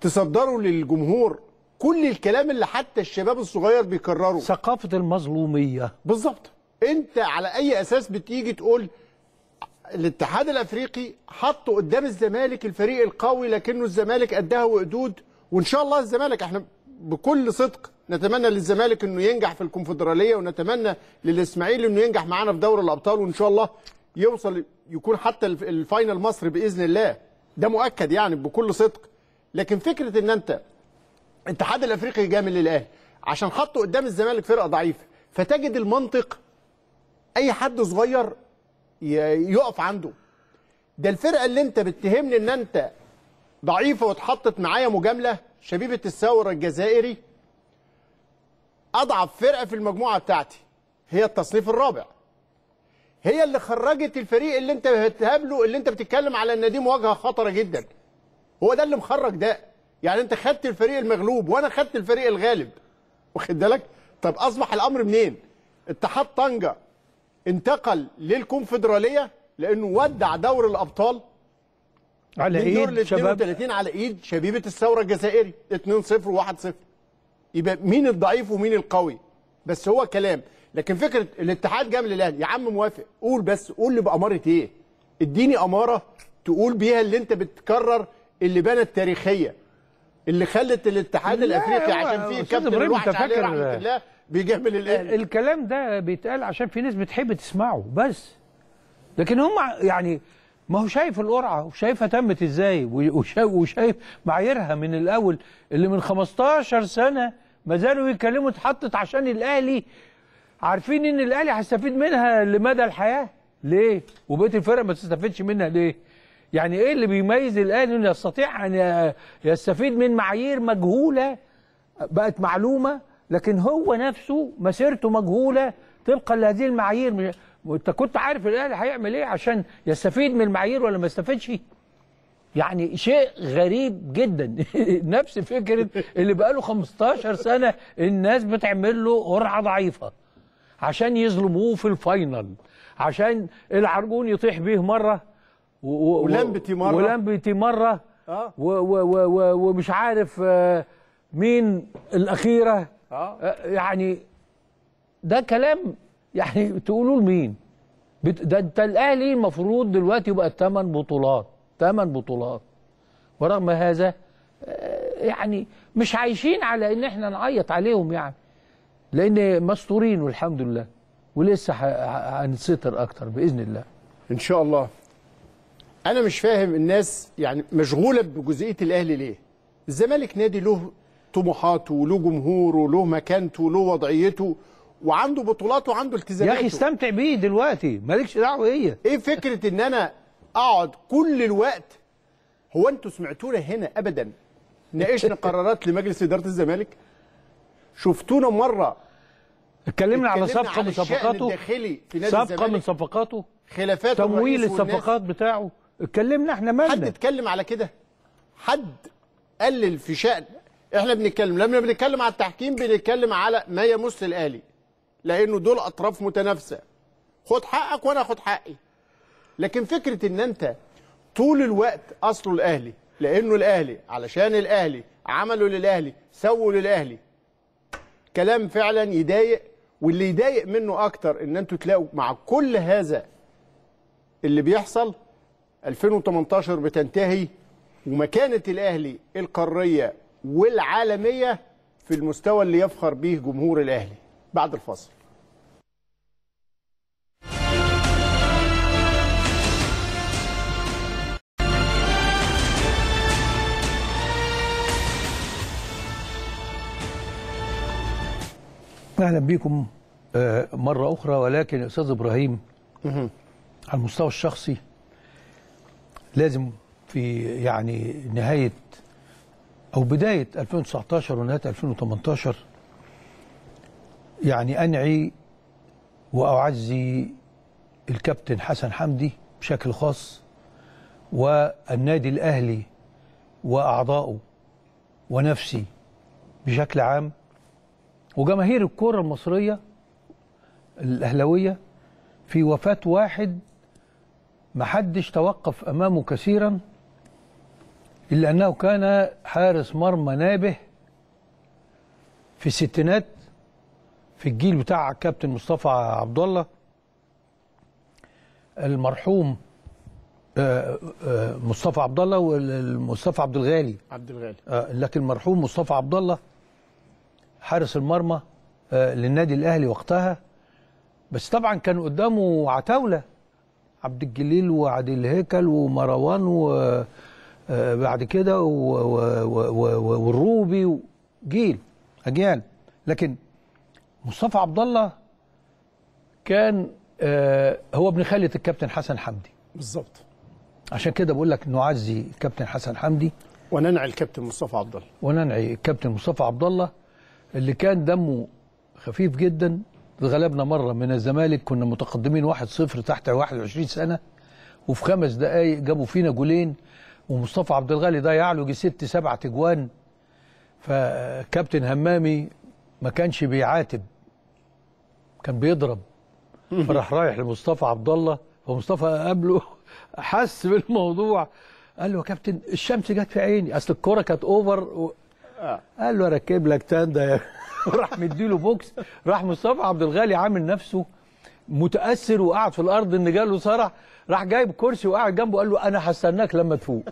تصدروا للجمهور كل الكلام اللي حتى الشباب الصغير بيكرره ثقافه المظلوميه بالظبط انت على اي اساس بتيجي تقول الاتحاد الافريقي حط قدام الزمالك الفريق القوي لكنه الزمالك قدها وقدود وان شاء الله الزمالك احنا بكل صدق نتمنى للزمالك انه ينجح في الكونفدراليه ونتمنى للاسماعيلي انه ينجح معانا في دوري الابطال وان شاء الله يوصل يكون حتى الفاينل مصر باذن الله ده مؤكد يعني بكل صدق لكن فكره ان انت الاتحاد الافريقي جاء من الاهلي عشان حطه قدام الزمالك فرقه ضعيفه فتجد المنطق اي حد صغير يقف عنده ده الفرقه اللي انت بتتهمني ان انت ضعيفه واتحطت معايا مجامله شبيبه الثوره الجزائري اضعف فرقه في المجموعه بتاعتي هي التصنيف الرابع هي اللي خرجت الفريق اللي انت بتقابله اللي انت بتتكلم على ان دي مواجهه خطره جدا هو ده اللي مخرج ده يعني انت خدت الفريق المغلوب وانا خدت الفريق الغالب واخد بالك طب اصبح الامر منين اتحاد طنجه انتقل للكونفدراليه لانه ودع دور الابطال على ايد شباب 32 على ايد شبيبه الثوره الجزائري 2 0 و1 0 يبقى مين الضعيف ومين القوي بس هو كلام لكن فكره الاتحاد جاب للاهلي يا عم موافق قول بس قول لي باماره ايه اديني اماره تقول بيها اللي انت بتكرر اللي بنى التاريخيه اللي خلت الاتحاد الافريقي عشان فيه كابتن الوحش عليه رحمه الله بيجامل الاهلي الكلام ده بيتقال عشان في ناس بتحب تسمعه بس لكن هم يعني ما هو شايف القرعه وشايفها تمت ازاي وشايف معاييرها من الاول اللي من 15 سنه ما زالوا يتكلموا اتحطت عشان الاهلي عارفين ان الاهلي هيستفيد منها لمدى الحياه ليه؟ وبقيه الفرق ما تستفيدش منها ليه؟ يعني ايه اللي بيميز الاهلي انه يستطيع ان يستفيد من معايير مجهوله بقت معلومه لكن هو نفسه مسيرته مجهوله طبقا لهذه المعايير انت كنت عارف الاهلي هيعمل ايه عشان يستفيد من المعايير ولا ما يستفيدش يعني شيء غريب جدا نفس فكره اللي بقاله 15 سنه الناس بتعمل له قرعه ضعيفه عشان يظلموه في الفاينل عشان العرجون يطيح بيه مره ولمبتي مره ولمبتي مره آه. ومش عارف آه، مين الاخيره آه. آه. يعني ده كلام يعني تقولوا لمين ده انت الاهلي المفروض دلوقتي يبقى ثمان بطولات ثمان بطولات ورغم هذا آه، يعني مش عايشين على ان احنا نعيط عليهم يعني لان مستورين والحمد لله ولسه هنستر اكتر باذن الله ان شاء الله انا مش فاهم الناس يعني مشغوله بجزئيه الاهلي ليه الزمالك نادي له طموحاته وله جمهوره وله مكانته وله وضعيته وعنده بطولاته وعنده التزاماته يا اخي استمتع بيه دلوقتي مالكش دعوه هي ايه فكره ان انا اقعد كل الوقت هو انتوا سمعتونا هنا ابدا ناقشنا قرارات لمجلس اداره الزمالك شفتونا مره اتكلمنا على صفقه من صفقاته صفقه من صفقاته خلافات تمويل الصفقات بتاعه اتكلمنا احنا مالنا حد اتكلم على كده حد قلل في شأن احنا بنتكلم لما بنتكلم على التحكيم بنتكلم على ما يمس الاهلي لانه دول اطراف متنافسه خد حقك وانا اخد حقي لكن فكره ان انت طول الوقت اصله الاهلي لانه الاهلي علشان الاهلي عملوا للاهلي سووا للاهلي كلام فعلا يضايق واللي يضايق منه اكتر ان انتوا تلاقوا مع كل هذا اللي بيحصل 2018 بتنتهي ومكانة الأهلي القارية والعالمية في المستوى اللي يفخر به جمهور الأهلي بعد الفاصل اهلا بكم آه، مره اخرى ولكن استاذ ابراهيم على المستوى الشخصي لازم في يعني نهاية أو بداية 2019 ونهاية 2018 يعني أنعي وأعزي الكابتن حسن حمدي بشكل خاص والنادي الأهلي وأعضائه ونفسي بشكل عام وجماهير الكرة المصرية الأهلوية في وفاة واحد محدش توقف أمامه كثيرا إلا أنه كان حارس مرمى نابه في الستينات في الجيل بتاع الكابتن مصطفى عبد الله المرحوم آه، آه، مصطفى عبد الله والمصطفى عبد الغالي عبد الغالي آه، لكن المرحوم مصطفى عبد الله حارس المرمى للنادي الاهلي وقتها بس طبعا كان قدامه عتاوله عبد الجليل وعادل هيكل ومروان وبعد آه، كده والروبي جيل اجيال لكن مصطفى عبد الله كان آه، هو ابن خالة الكابتن حسن حمدي بالظبط عشان كده بقول لك نعزي الكابتن حسن حمدي وننعي الكابتن مصطفى عبد الله وننعي الكابتن مصطفى عبد الله اللي كان دمه خفيف جدا اتغلبنا مرة من الزمالك كنا متقدمين 1-0 تحت 21 سنة وفي خمس دقايق جابوا فينا جولين ومصطفى عبد الغالي ده يعلو ست سبع تجوان فكابتن همامي ما كانش بيعاتب كان بيضرب فراح رايح لمصطفى عبد الله فمصطفى قابله حس بالموضوع قال له يا كابتن الشمس جت في عيني اصل الكوره كانت اوفر و... آه. قال له اركب لك تاندا يا وراح مديله بوكس راح مصطفى عبد الغالي عامل نفسه متاثر وقعد في الارض ان جاله صرع راح جايب كرسي وقعد جنبه قال له انا هستناك لما تفوق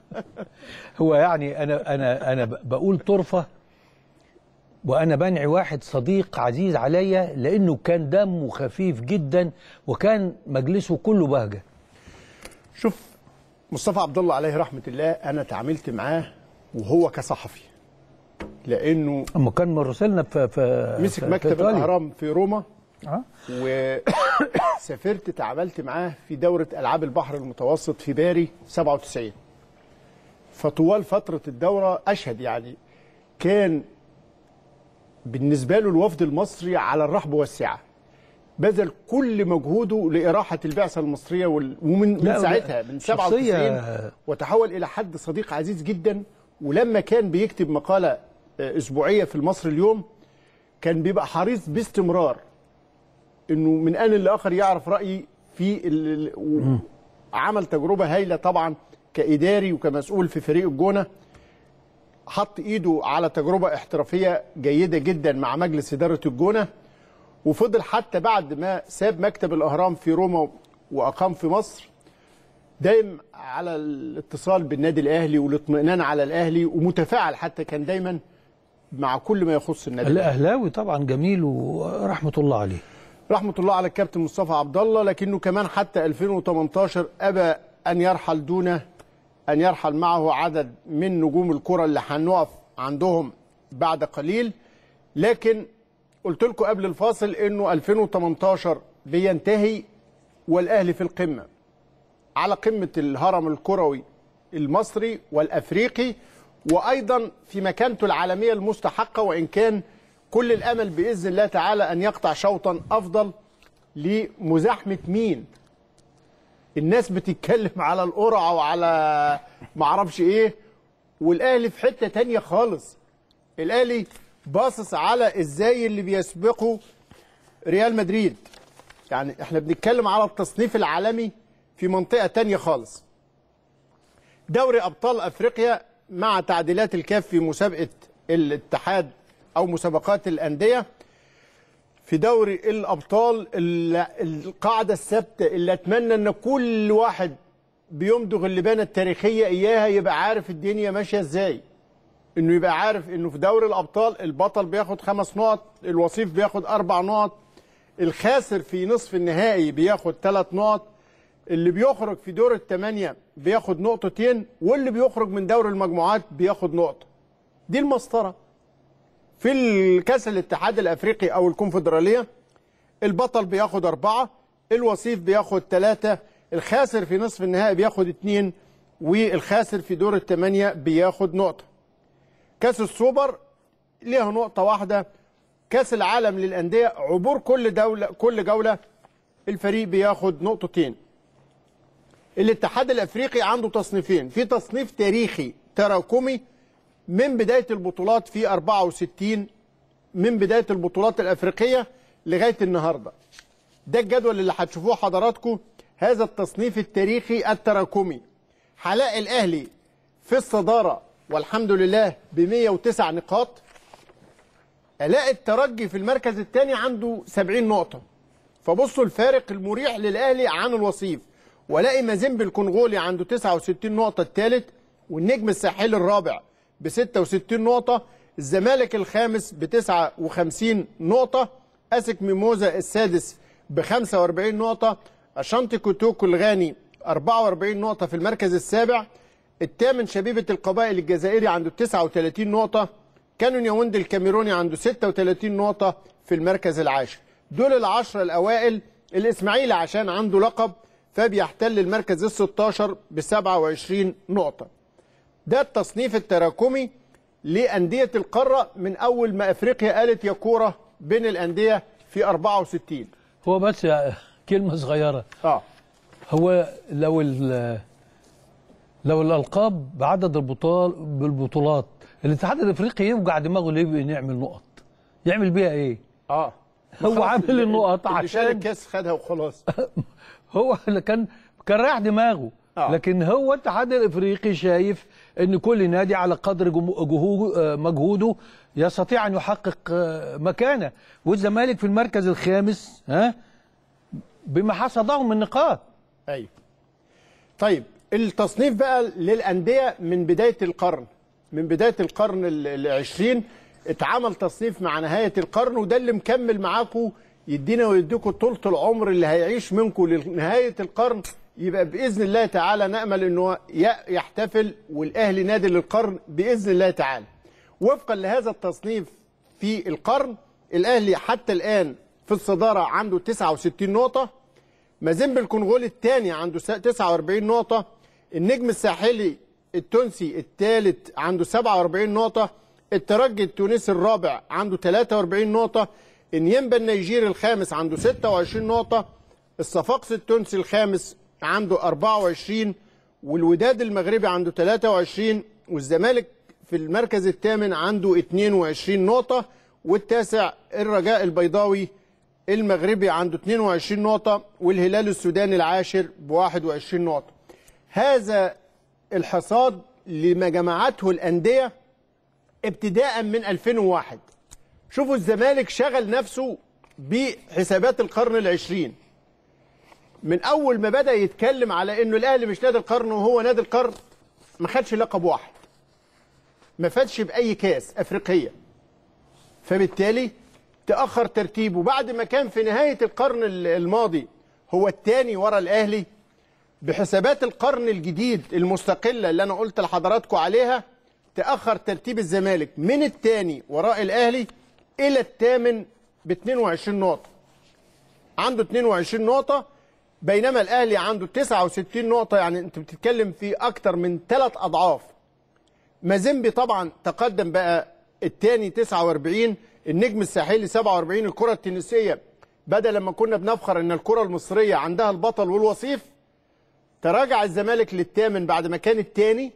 هو يعني انا انا انا بقول طرفه وانا بنعي واحد صديق عزيز عليا لانه كان دمه خفيف جدا وكان مجلسه كله بهجه شوف مصطفى عبد الله عليه رحمه الله انا تعاملت معاه وهو كصحفي لانه اما كان مرسلنا في, في مسك في مكتب في الاهرام في روما أه؟ وسافرت تعاملت معاه في دوره العاب البحر المتوسط في باري 97 فطوال فتره الدوره اشهد يعني كان بالنسبه له الوفد المصري على الرحب والسعه بذل كل مجهوده لإراحة البعثة المصرية ومن من ساعتها من 97 وتحول إلى حد صديق عزيز جدا ولما كان بيكتب مقالة آه، أسبوعية في المصر اليوم كان بيبقى حريص باستمرار انه من ان لاخر يعرف رايي في عمل تجربه هايله طبعا كاداري وكمسؤول في فريق الجونه حط ايده على تجربه احترافيه جيده جدا مع مجلس اداره الجونه وفضل حتى بعد ما ساب مكتب الاهرام في روما واقام في مصر دايم على الاتصال بالنادي الاهلي والاطمئنان على الاهلي ومتفاعل حتى كان دايما مع كل ما يخص النادي الاهلاوي طبعا جميل ورحمه الله عليه رحمه الله على الكابتن مصطفى عبد الله لكنه كمان حتى 2018 ابى ان يرحل دون ان يرحل معه عدد من نجوم الكره اللي هنقف عندهم بعد قليل لكن قلت لكم قبل الفاصل انه 2018 بينتهي والاهلي في القمه على قمه الهرم الكروي المصري والافريقي وايضا في مكانته العالميه المستحقه وان كان كل الامل باذن الله تعالى ان يقطع شوطا افضل لمزاحمه مين الناس بتتكلم على القرعه وعلى معرفش ايه والاهلي في حته تانية خالص الاهلي باصص على ازاي اللي بيسبقه ريال مدريد يعني احنا بنتكلم على التصنيف العالمي في منطقة تانية خالص دوري أبطال أفريقيا مع تعديلات الكاف في مسابقة الاتحاد أو مسابقات الأندية في دوري الأبطال القاعدة الثابتة اللي أتمنى أن كل واحد بيمضغ اللبانة التاريخية إياها يبقى عارف الدنيا ماشية إزاي انه يبقى عارف انه في دوري الابطال البطل بياخد خمس نقط الوصيف بياخد اربع نقط الخاسر في نصف النهائي بياخد ثلاث نقط اللي بيخرج في دور الثمانيه بياخد نقطتين واللي بيخرج من دور المجموعات بياخد نقطه دي المسطره في الكاس الاتحاد الافريقي او الكونفدراليه البطل بياخد أربعة الوصيف بياخد ثلاثة الخاسر في نصف النهائي بياخد اتنين والخاسر في دور الثمانية بياخد نقطة كاس السوبر ليها نقطة واحدة كاس العالم للأندية عبور كل دولة كل جولة الفريق بياخد نقطتين الاتحاد الافريقي عنده تصنيفين في تصنيف تاريخي تراكمي من بدايه البطولات في 64 من بدايه البطولات الافريقيه لغايه النهارده ده الجدول اللي هتشوفوه حضراتكم هذا التصنيف التاريخي التراكمي هلاقي الاهلي في الصداره والحمد لله ب 109 نقاط الاقي الترجي في المركز الثاني عنده 70 نقطه فبصوا الفارق المريح للاهلي عن الوصيف والاقي مازيمبي الكونغولي عنده 69 نقطه الثالث والنجم الساحلي الرابع ب 66 نقطه الزمالك الخامس ب 59 نقطه اسك ميموزا السادس ب 45 نقطه اشانتي كوتوكو الغاني 44 نقطه في المركز السابع الثامن شبيبه القبائل الجزائري عنده 39 نقطه كانون ياوند الكاميروني عنده 36 نقطه في المركز العاشر دول العشرة الاوائل الاسماعيلي عشان عنده لقب فبيحتل المركز ال 16 ب 27 نقطة. ده التصنيف التراكمي لأندية القارة من أول ما أفريقيا قالت يا كورة بين الأندية في 64. هو بس كلمة صغيرة. اه هو لو لو الألقاب بعدد البطال بالبطولات الاتحاد الافريقي يوجع دماغه ليه نعمل نقط يعمل بيها ايه اه هو عامل النقط عشان كاس خدها وخلاص هو اللي كان كان رايح دماغه آه. لكن هو الاتحاد الافريقي شايف ان كل نادي على قدر آه، مجهوده يستطيع ان يحقق آه، مكانه والزمالك في المركز الخامس ها بما حصده من نقاط ايوه طيب التصنيف بقى للانديه من بدايه القرن من بدايه القرن العشرين اتعمل تصنيف مع نهايه القرن وده اللي مكمل معاكم يدينا ويديكم طولة العمر اللي هيعيش منكم لنهاية القرن يبقى بإذن الله تعالى نأمل أنه يحتفل والأهلي نادي للقرن بإذن الله تعالى وفقا لهذا التصنيف في القرن الأهلي حتى الآن في الصدارة عنده 69 نقطة مازيمبي الكونغولي الثاني عنده 49 نقطة النجم الساحلي التونسي الثالث عنده 47 نقطة الترجي التونسي الرابع عنده 43 نقطة انيمبا النيجيري الخامس عنده 26 نقطة الصفاقس التونسي الخامس عنده 24 والوداد المغربي عنده 23 والزمالك في المركز الثامن عنده 22 نقطة والتاسع الرجاء البيضاوي المغربي عنده 22 نقطة والهلال السوداني العاشر ب 21 نقطة. هذا الحصاد لما جمعته الأندية ابتداء من 2001 شوفوا الزمالك شغل نفسه بحسابات القرن العشرين من اول ما بدا يتكلم على انه الاهلي مش نادي القرن وهو نادي القرن ما خدش لقب واحد ما فادش باي كاس افريقيه فبالتالي تاخر ترتيبه بعد ما كان في نهايه القرن الماضي هو الثاني ورا الاهلي بحسابات القرن الجديد المستقله اللي انا قلت لحضراتكم عليها تاخر ترتيب الزمالك من الثاني وراء الاهلي الى الثامن ب 22 نقطه عنده 22 نقطه بينما الاهلي عنده 69 نقطه يعني انت بتتكلم في اكتر من ثلاث اضعاف مازيمبي طبعا تقدم بقى الثاني 49 النجم الساحلي 47 الكره التنسيه بدل ما كنا بنفخر ان الكره المصريه عندها البطل والوصيف تراجع الزمالك للثامن بعد ما كان الثاني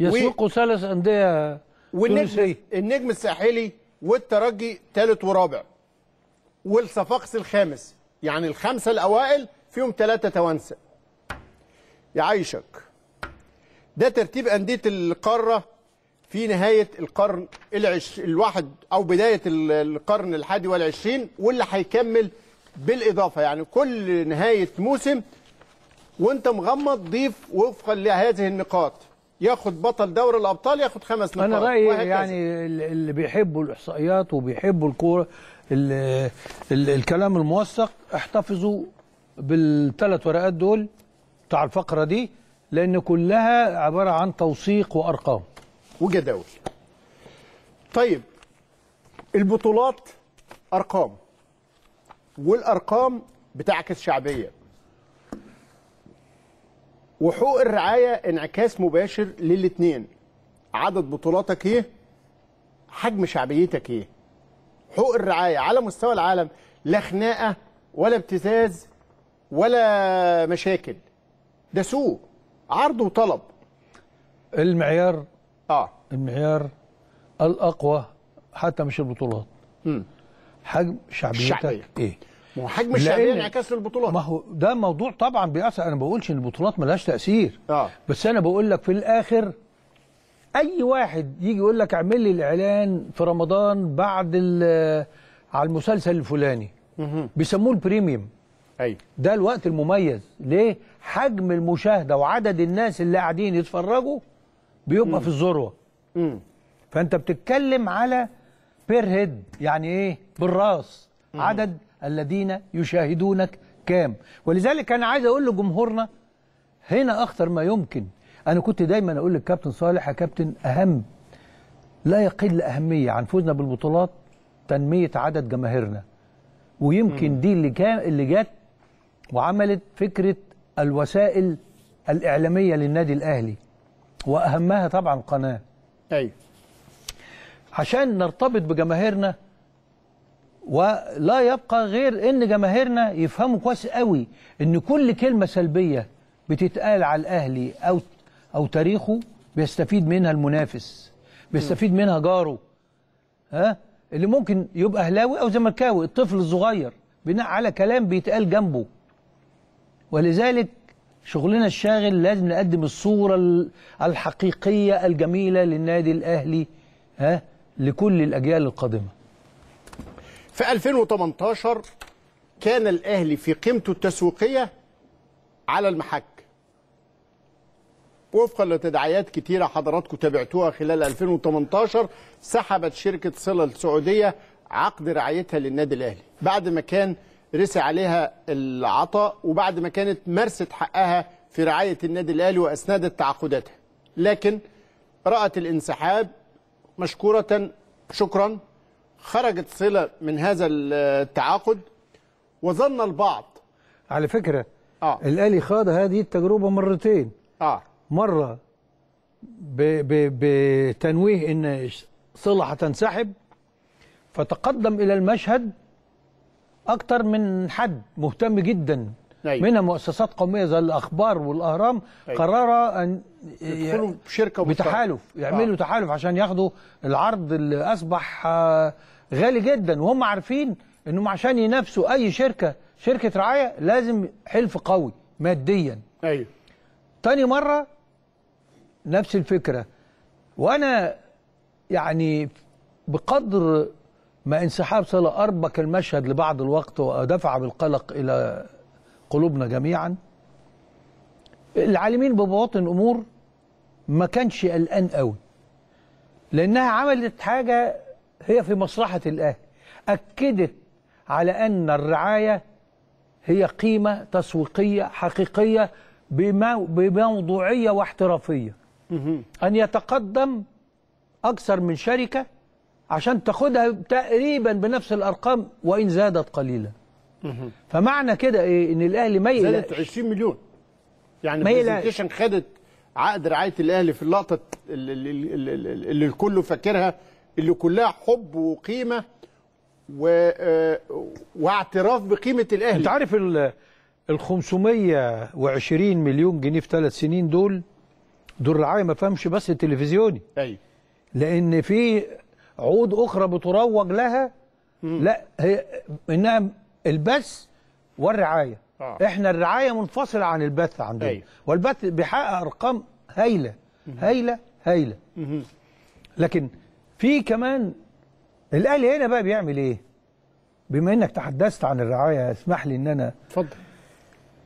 يسوق و... ثلاث انديه والنجم النجم الساحلي والترجي ثالث ورابع والصفاقس الخامس يعني الخمسه الاوائل فيهم ثلاثه توانسه يعيشك ده ترتيب انديه القاره في نهايه القرن العش... الواحد او بدايه القرن الحادي والعشرين واللي هيكمل بالاضافه يعني كل نهايه موسم وانت مغمض ضيف وفقا لهذه النقاط ياخد بطل دوري الابطال ياخد خمس نقاط انا رايي يعني اللي بيحبوا الاحصائيات وبيحبوا الكوره الكلام الموثق احتفظوا بالثلاث ورقات دول بتاع الفقره دي لان كلها عباره عن توثيق وارقام وجداول طيب البطولات ارقام والارقام بتعكس شعبيه وحقوق الرعايه انعكاس مباشر للاثنين عدد بطولاتك ايه حجم شعبيتك ايه حقوق الرعايه على مستوى العالم لا خناقه ولا ابتزاز ولا مشاكل ده سوق عرض وطلب المعيار اه المعيار الاقوى حتى مش البطولات م. حجم شعبيتك شعبية. ايه ما هو حجم الشعبيه انعكاس للبطولات ما هو ده موضوع طبعا بيأثر انا ما بقولش ان البطولات ملهاش تاثير آه. بس انا بقول لك في الاخر اي واحد يجي يقول لك اعمل لي الاعلان في رمضان بعد على المسلسل الفلاني بيسموه البريميوم ايوه ده الوقت المميز ليه حجم المشاهده وعدد الناس اللي قاعدين يتفرجوا بيبقى مم. في الذروه فانت بتتكلم على بير هيد يعني ايه بالراس مم. عدد الذين يشاهدونك كام ولذلك أنا عايز أقول لجمهورنا هنا أخطر ما يمكن أنا كنت دايما أقول للكابتن صالح يا كابتن أهم لا يقل أهمية عن فوزنا بالبطولات تنمية عدد جماهيرنا ويمكن دي اللي كان اللي جت وعملت فكرة الوسائل الإعلامية للنادي الأهلي وأهمها طبعا قناة أيوه عشان نرتبط بجماهيرنا ولا يبقى غير ان جماهيرنا يفهموا كويس قوي ان كل كلمه سلبيه بتتقال على الاهلي او او تاريخه بيستفيد منها المنافس بيستفيد منها جاره ها اللي ممكن يبقى اهلاوي او زملكاوي الطفل الصغير بناء على كلام بيتقال جنبه ولذلك شغلنا الشاغل لازم نقدم الصوره الحقيقيه الجميله للنادي الاهلي ها لكل الاجيال القادمه في 2018 كان الأهلي في قيمته التسويقية على المحك وفقا لتداعيات كتيرة حضراتكم تابعتوها خلال 2018 سحبت شركة صلة السعودية عقد رعايتها للنادي الأهلي بعد ما كان رسي عليها العطاء وبعد ما كانت مارست حقها في رعاية النادي الأهلي وأسندت تعاقداتها لكن رأت الانسحاب مشكورة شكرا خرجت صلة من هذا التعاقد وظن البعض على فكرة آه. الأهلي خاض هذه التجربة مرتين آه. مرة بتنويه إن صلة هتنسحب فتقدم إلى المشهد أكثر من حد مهتم جدا أيوة. منها مؤسسات قوميه زي الاخبار والاهرام أيوة. قرر ان يدخلوا شركه بتحالف يعملوا آه. تحالف عشان ياخدوا العرض اللي اصبح آه، غالي جدا وهم عارفين انهم عشان ينافسوا اي شركه شركه رعايه لازم حلف قوي ماديا ايوه تاني مره نفس الفكره وانا يعني بقدر ما انسحاب صلة أربك المشهد لبعض الوقت ودفع بالقلق إلى قلوبنا جميعا العالمين ببواطن أمور ما كانش قلقان قوي لأنها عملت حاجة هي في مصلحة الأهل أكدت على أن الرعاية هي قيمة تسويقية حقيقية بموضوعية واحترافية أن يتقدم أكثر من شركة عشان تاخدها تقريبا بنفس الأرقام وإن زادت قليلا فمعنى كده إيه إن الأهلي ما يقلقش زادت 20 مليون يعني برزنتيشن خدت عقد رعاية الأهلي في اللقطة اللي الكل فاكرها اللي كلها حب وقيمه و... آه، واعتراف بقيمه الاهلي انت عارف ال 520 مليون جنيه في ثلاث سنين دول دول رعايه ما فهمش بس التلفزيوني ايوه لان في عقود اخرى بتروج لها مم. لا هي انها البث والرعايه آه. احنا الرعايه منفصله عن البث عندنا أيوه. والبث بيحقق ارقام هايله هايله هايله مم. لكن في كمان الاهلي هنا بقى بيعمل ايه بما انك تحدثت عن الرعايه اسمح لي ان انا اتفضل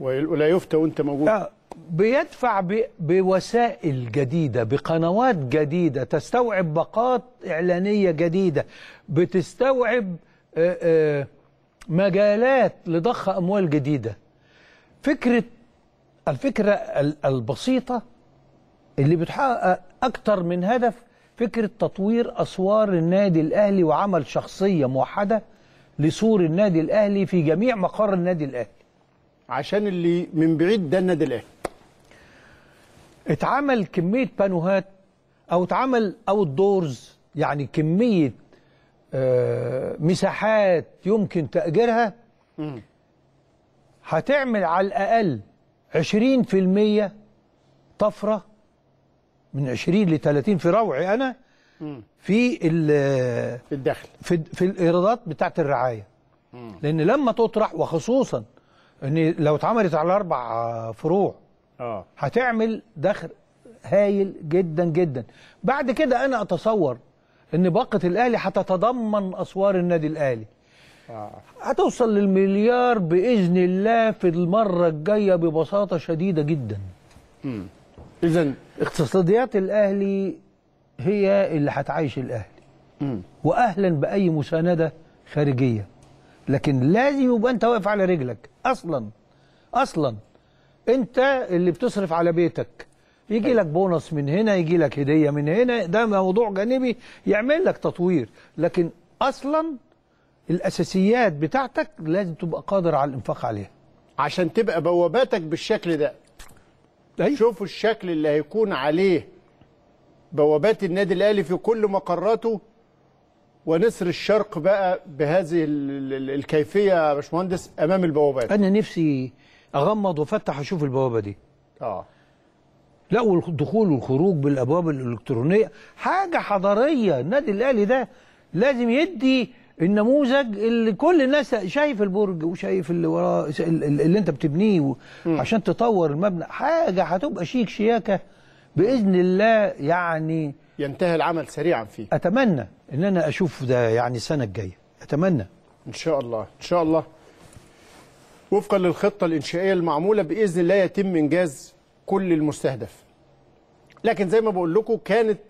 ولا يفتى وانت موجود آه بيدفع ب... بوسائل جديده بقنوات جديده تستوعب باقات اعلانيه جديده بتستوعب آآ آه، آآ آه، مجالات لضخ اموال جديده فكره الفكره البسيطه اللي بتحقق اكتر من هدف فكره تطوير اسوار النادي الاهلي وعمل شخصيه موحده لسور النادي الاهلي في جميع مقر النادي الاهلي عشان اللي من بعيد ده النادي الاهلي اتعمل كميه بانوهات او اتعمل اوت دورز يعني كميه آه مساحات يمكن تاجيرها هتعمل على الاقل 20% طفره من 20 ل 30 في روعي انا في في الدخل في, في الايرادات بتاعه الرعايه لان لما تطرح وخصوصا ان لو اتعملت على اربع فروع اه هتعمل دخل هايل جدا جدا بعد كده انا اتصور ان باقه الاهلي هتتضمن اسوار النادي الاهلي آه. هتوصل للمليار باذن الله في المره الجايه ببساطه شديده جدا م. اذا اقتصاديات الاهلي هي اللي هتعيش الاهلي واهلا باي مسانده خارجيه لكن لازم يبقى انت واقف على رجلك اصلا اصلا انت اللي بتصرف على بيتك يجي طيب. لك بونص من هنا يجي لك هديه من هنا ده موضوع جانبي يعمل لك تطوير لكن اصلا الاساسيات بتاعتك لازم تبقى قادر على الانفاق عليها عشان تبقى بواباتك بالشكل ده أيوة. شوفوا الشكل اللي هيكون عليه بوابات النادي الاهلي في كل مقراته ونسر الشرق بقى بهذه الكيفيه يا باشمهندس امام البوابات انا نفسي اغمض وافتح اشوف البوابه دي اه لا والدخول والخروج بالابواب الالكترونيه حاجه حضاريه النادي الاهلي ده لازم يدي النموذج اللي كل الناس شايف البرج وشايف اللي وراه اللي انت بتبنيه عشان تطور المبنى حاجه هتبقى شيك شياكه باذن الله يعني ينتهي العمل سريعا فيه اتمنى ان انا اشوف ده يعني السنه الجايه اتمنى ان شاء الله ان شاء الله وفقا للخطه الانشائيه المعموله باذن الله يتم انجاز كل المستهدف لكن زي ما بقول لكم كانت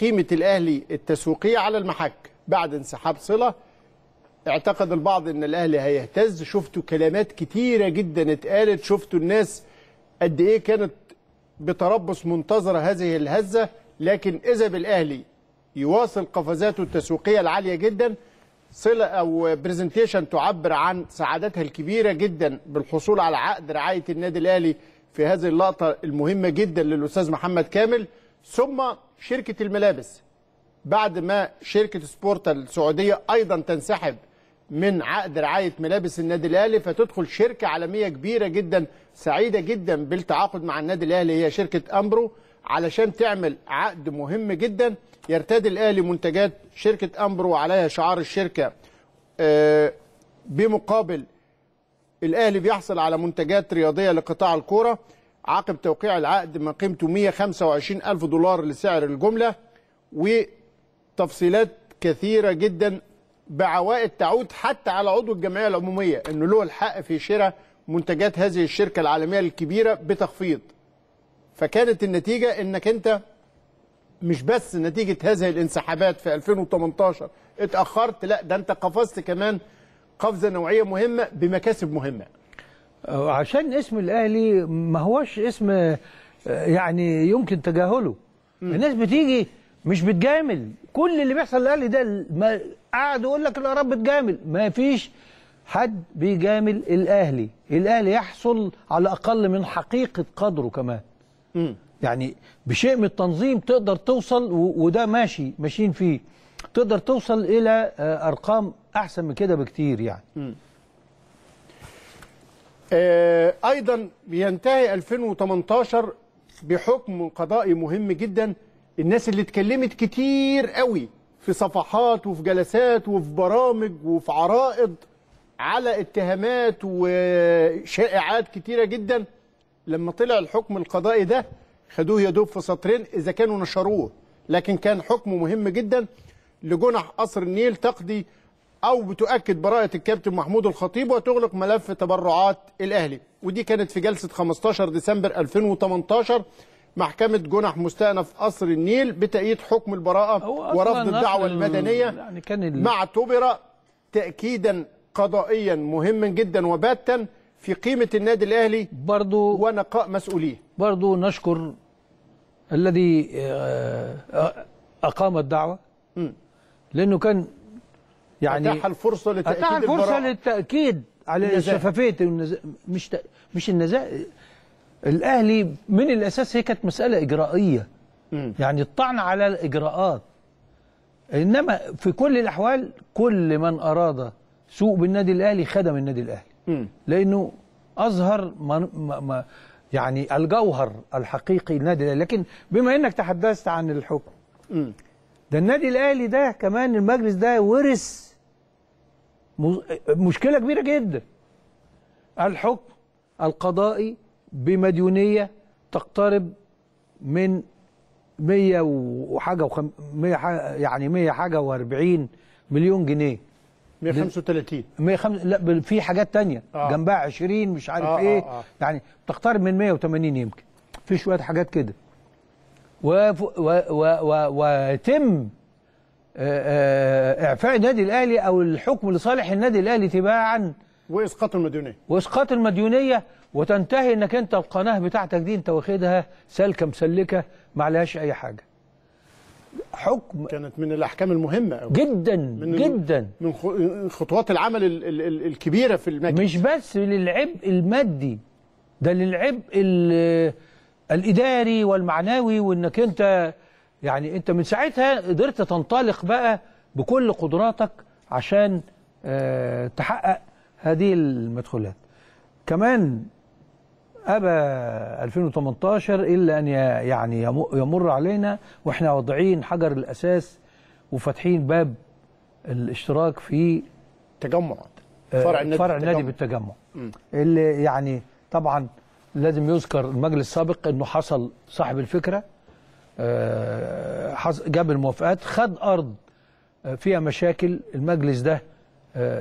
قيمه الاهلي التسويقيه على المحك بعد انسحاب صلة اعتقد البعض ان الاهلي هيهتز شفتوا كلمات كتيرة جدا اتقالت شفتوا الناس قد ايه كانت بتربص منتظرة هذه الهزة لكن اذا بالاهلي يواصل قفزاته التسويقية العالية جدا صلة أو برزنتيشن تعبر عن سعادتها الكبيرة جدا بالحصول على عقد رعاية النادي الأهلي في هذه اللقطة المهمة جدا للأستاذ محمد كامل ثم شركة الملابس بعد ما شركه سبورتا السعوديه ايضا تنسحب من عقد رعايه ملابس النادي الاهلي فتدخل شركه عالميه كبيره جدا سعيده جدا بالتعاقد مع النادي الاهلي هي شركه امبرو علشان تعمل عقد مهم جدا يرتدي الاهلي منتجات شركه امبرو عليها شعار الشركه آه، بمقابل الاهلي بيحصل على منتجات رياضيه لقطاع الكوره عقب توقيع العقد ما قيمته 125 الف دولار لسعر الجمله و تفصيلات كثيرة جدا بعوائد تعود حتى على عضو الجمعية العمومية أنه له الحق في شراء منتجات هذه الشركة العالمية الكبيرة بتخفيض فكانت النتيجة أنك أنت مش بس نتيجة هذه الانسحابات في 2018 اتأخرت لا ده أنت قفزت كمان قفزة نوعية مهمة بمكاسب مهمة أه، عشان اسم الأهلي ما هوش اسم أه، يعني يمكن تجاهله الناس بتيجي مش بتجامل كل اللي بيحصل للاهلي ده ما قعد يقول لك الاراء بتجامل ما فيش حد بيجامل الاهلي الاهلي يحصل على اقل من حقيقه قدره كمان م. يعني بشيء من التنظيم تقدر توصل وده ماشي ماشيين فيه تقدر توصل الى آه، ارقام احسن من كده بكتير يعني آه ايضا بينتهي 2018 بحكم قضائي مهم جدا الناس اللي اتكلمت كتير قوي في صفحات وفي جلسات وفي برامج وفي عرائض على اتهامات وشائعات كتيره جدا لما طلع الحكم القضائي ده خدوه يدوب في سطرين اذا كانوا نشروه لكن كان حكم مهم جدا لجنح قصر النيل تقضي او بتؤكد براءه الكابتن محمود الخطيب وتغلق ملف تبرعات الاهلي ودي كانت في جلسه 15 ديسمبر 2018 محكمه جنح مستأنف قصر النيل بتأييد حكم البراءه ورفض الدعوه المدنيه يعني كان ال... ما اعتبر تاكيدا قضائيا مهما جدا وباتا في قيمه النادي الاهلي برضو ونقاء مسؤوليه برضو نشكر الذي آه، آه، اقام الدعوه لانه كان يعني اتاح الفرصه لتاكيد اتاح الفرصه للتاكيد على شفافيه النزاهة مش ت... مش النزاهه الاهلي من الاساس هي كانت مساله اجرائيه م. يعني الطعن على الاجراءات انما في كل الاحوال كل من اراد سوء بالنادي الاهلي خدم النادي الاهلي م. لانه اظهر ما ما يعني الجوهر الحقيقي للنادي الاهلي لكن بما انك تحدثت عن الحكم ده النادي الاهلي ده كمان المجلس ده ورث مشكله كبيره جدا الحكم القضائي بمديونية تقترب من 100 وحاجة وخم... 100 يعني حاجة يعني 100 حاجة و40 مليون جنيه 135 105 لا في حاجات تانية آه. جنبها 20 مش عارف آه ايه آه آه. يعني تقترب من 180 يمكن في شوية حاجات كده ويتم و... و... و... وتم آه، آه، اعفاء النادي الاهلي او الحكم لصالح النادي الاهلي تباعا واسقاط المديونيه واسقاط المديونيه وتنتهي انك انت القناه بتاعتك دي انت واخدها سالكه مسلكه ما عليهاش اي حاجه حكم كانت من الاحكام المهمه أوي. جدا من جدا من خطوات العمل الـ الـ الـ الكبيره في المجلس مش بس للعبء المادي ده للعبء الاداري والمعنوي وانك انت يعني انت من ساعتها قدرت تنطلق بقى بكل قدراتك عشان آه، تحقق هذه المدخولات كمان أبى 2018 إلا أن يعني يمر علينا وإحنا واضعين حجر الأساس وفاتحين باب الاشتراك في تجمع آه، فرع النادي فرع النادي بالتجمع م. اللي يعني طبعا لازم يذكر المجلس السابق انه حصل صاحب الفكره آه، جاب الموافقات خد ارض آه، فيها مشاكل المجلس ده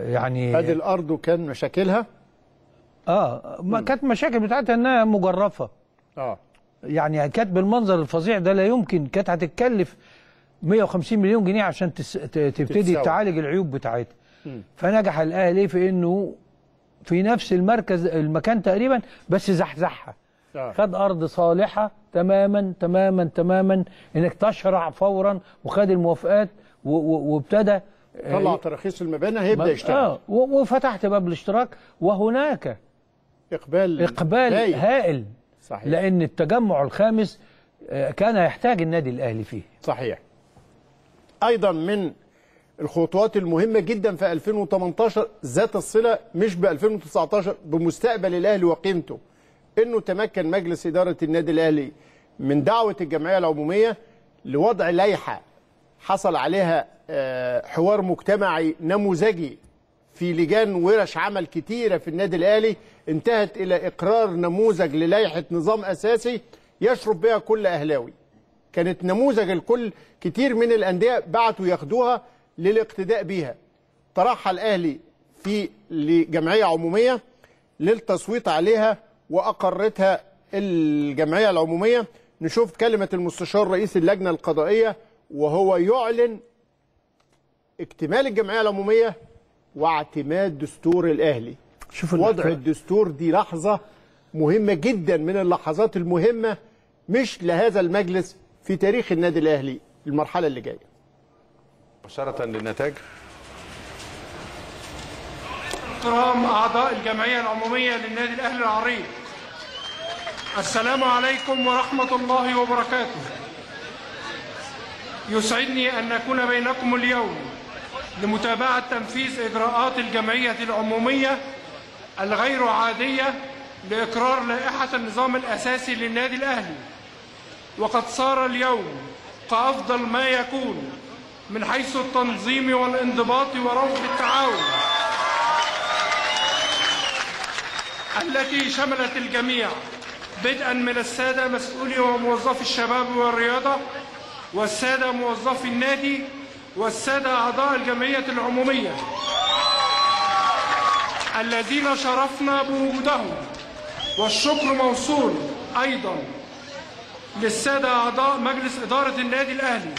يعني هذه الارض وكان مشاكلها اه ما كانت مشاكل بتاعتها انها مجرفه اه يعني كانت بالمنظر الفظيع ده لا يمكن كانت هتتكلف 150 مليون جنيه عشان تس... تبتدي تتسوى. تعالج العيوب بتاعتها فنجح الاهلي في انه في نفس المركز المكان تقريبا بس زحزحها آه. خد ارض صالحه تماما تماما تماما انك تشرع فورا وخد الموافقات وابتدى آه، طلع تراخيص المباني هيبدا يشتغل اه وفتحت باب الاشتراك وهناك إقبال إقبال هائل, هائل. صحيح. لأن التجمع الخامس آه، كان يحتاج النادي الأهلي فيه صحيح أيضا من الخطوات المهمة جدا في 2018 ذات الصلة مش ب 2019 بمستقبل الأهلي وقيمته أنه تمكن مجلس إدارة النادي الأهلي من دعوة الجمعية العمومية لوضع لائحة حصل عليها آه، حوار مجتمعي نموذجي في لجان ورش عمل كتيرة في النادي الأهلي انتهت إلى إقرار نموذج للائحة نظام أساسي يشرب بها كل أهلاوي كانت نموذج الكل كتير من الأندية بعتوا ياخدوها للاقتداء بيها طرحها الأهلي في لجمعية عمومية للتصويت عليها وأقرتها الجمعية العمومية نشوف كلمة المستشار رئيس اللجنة القضائية وهو يعلن اكتمال الجمعية العمومية واعتماد دستور الاهلي شوف وضع الدستور دي لحظه مهمه جدا من اللحظات المهمه مش لهذا المجلس في تاريخ النادي الاهلي المرحله اللي جايه مباشره للنتائج احترام اعضاء الجمعيه العموميه للنادي الاهلي العريض السلام عليكم ورحمه الله وبركاته يسعدني ان اكون بينكم اليوم لمتابعة تنفيذ إجراءات الجمعية العمومية الغير عادية لإقرار لائحة النظام الأساسي للنادي الأهلي وقد صار اليوم كأفضل ما يكون من حيث التنظيم والانضباط وروح التعاون التي شملت الجميع بدءا من السادة مسؤولي وموظفي الشباب والرياضة والسادة موظفي النادي والسادة أعضاء الجمعية العمومية الذين شرفنا بوجودهم والشكر موصول أيضا للسادة أعضاء مجلس إدارة النادي الأهلي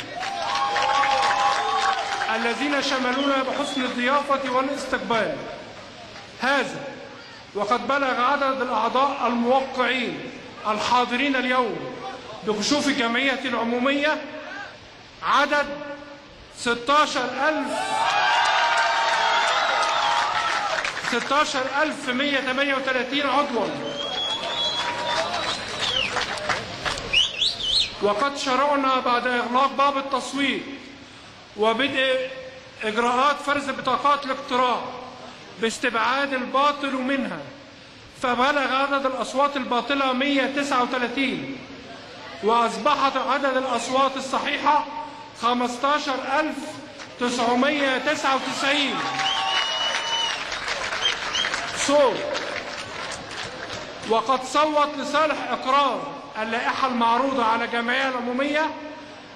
الذين شملونا بحسن الضيافة والاستقبال هذا وقد بلغ عدد الأعضاء الموقعين الحاضرين اليوم بكشوف الجمعية العمومية عدد 16000 16138 عضوا وقد شرعنا بعد إغلاق باب التصويت وبدء إجراءات فرز بطاقات الاقتراع باستبعاد الباطل منها فبلغ عدد الأصوات الباطلة 139 وأصبحت عدد الأصوات الصحيحة 15999 صوت وقد صوت لصالح إقرار اللائحة المعروضة على الجمعية العمومية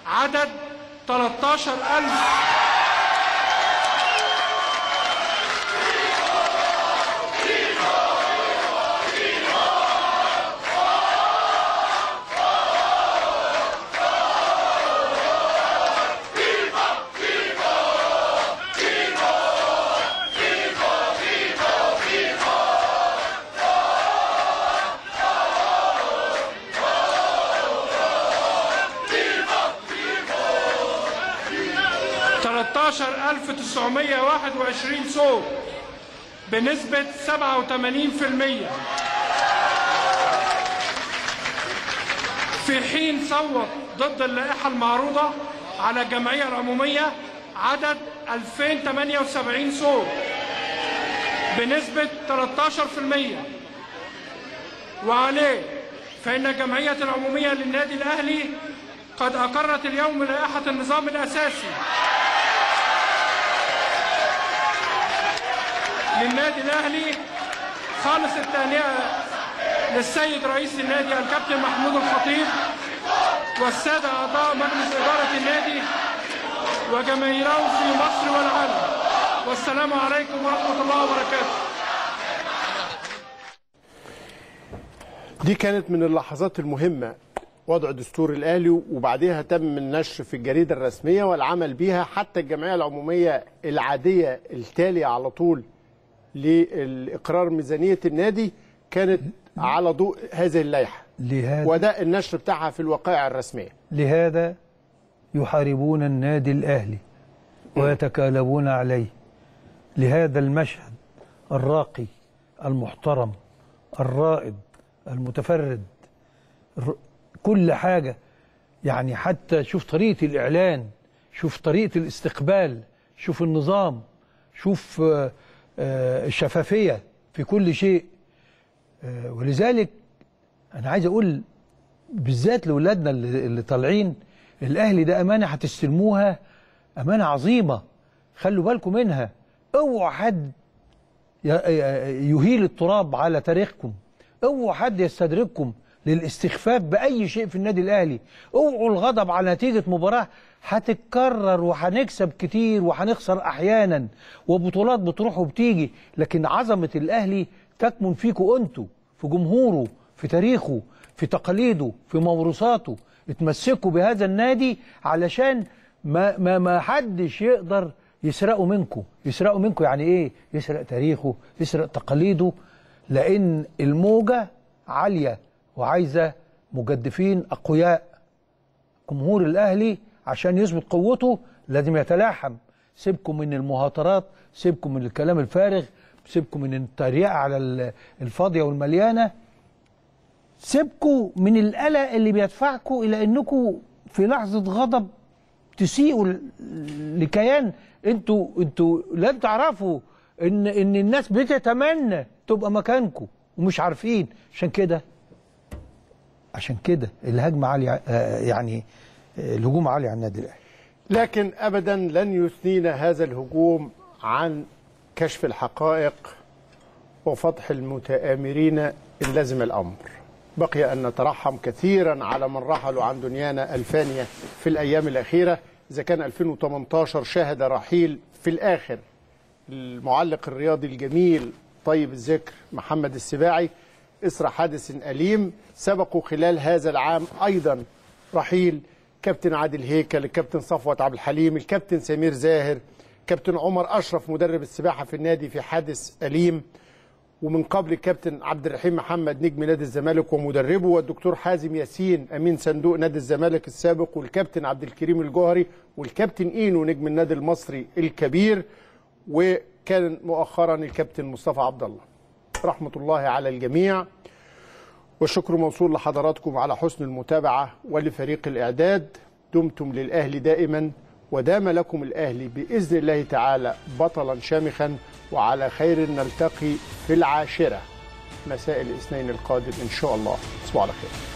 عدد 13000 1921 صوت بنسبة 87% في حين صوت ضد اللائحة المعروضة على الجمعية العمومية عدد 2078 صوت بنسبة 13% وعليه فإن الجمعية العمومية للنادي الأهلي قد أقرت اليوم لائحة النظام الأساسي للنادي الاهلي خالص التهنئه للسيد رئيس النادي الكابتن محمود الخطيب والساده اعضاء مجلس اداره النادي وجماهيره في مصر والعالم والسلام عليكم ورحمه الله وبركاته دي كانت من اللحظات المهمة وضع دستور الآلي وبعدها تم النشر في الجريدة الرسمية والعمل بيها حتى الجمعية العمومية العادية التالية على طول لإقرار ميزانية النادي كانت على ضوء هذه اللائحة لهذا وده النشر بتاعها في الوقائع الرسمية لهذا يحاربون النادي الأهلي ويتكالبون عليه لهذا المشهد الراقي المحترم الرائد المتفرد كل حاجة يعني حتى شوف طريقة الإعلان شوف طريقة الاستقبال شوف النظام شوف آه، الشفافية في كل شيء آه، ولذلك أنا عايز أقول بالذات لأولادنا اللي طالعين الأهلي ده أمانة هتستلموها أمانة عظيمة خلوا بالكم منها اوعى حد يهيل التراب على تاريخكم اوعى حد يستدرككم للاستخفاف بأي شيء في النادي الأهلي اوعوا الغضب على نتيجة مباراة هتتكرر وهنكسب كتير وهنخسر احيانا وبطولات بتروح وبتيجي لكن عظمه الاهلي تكمن فيكوا انتوا في جمهوره في تاريخه في تقاليده في موروثاته اتمسكوا بهذا النادي علشان ما ما ما حدش يقدر يسرقوا منكم يسرقوا منكم يعني ايه يسرق تاريخه يسرق تقاليده لان الموجه عاليه وعايزه مجدفين اقوياء جمهور الاهلي عشان يثبت قوته لازم يتلاحم سيبكم من المهاترات سيبكم من الكلام الفارغ سيبكم من التريقة على الفاضية والمليانة سيبكم من القلق اللي بيدفعكم إلى أنكم في لحظة غضب تسيئوا لكيان انتوا انتوا لن تعرفوا ان ان الناس بتتمنى تبقى مكانكم ومش عارفين عشان كده عشان كده الهجمه علي آه، يعني الهجوم عالي على النادي الاهلي لكن ابدا لن يثنينا هذا الهجوم عن كشف الحقائق وفضح المتآمرين إن لزم الأمر بقي أن نترحم كثيرا على من رحلوا عن دنيانا الفانية في الأيام الأخيرة إذا كان 2018 شهد رحيل في الآخر المعلق الرياضي الجميل طيب الذكر محمد السباعي اسرى حادث أليم سبقوا خلال هذا العام أيضا رحيل كابتن عادل هيكل الكابتن صفوت عبد الحليم الكابتن سمير زاهر كابتن عمر اشرف مدرب السباحه في النادي في حادث اليم ومن قبل الكابتن عبد الرحيم محمد نجم نادي الزمالك ومدربه والدكتور حازم ياسين امين صندوق نادي الزمالك السابق والكابتن عبد الكريم الجوهري والكابتن اينو نجم النادي المصري الكبير وكان مؤخرا الكابتن مصطفى عبد الله رحمه الله على الجميع والشكر موصول لحضراتكم على حسن المتابعة ولفريق الإعداد دمتم للأهل دائما ودام لكم الأهل بإذن الله تعالى بطلا شامخا وعلى خير نلتقي في العاشرة مساء الاثنين القادم إن شاء الله تصبحوا على خير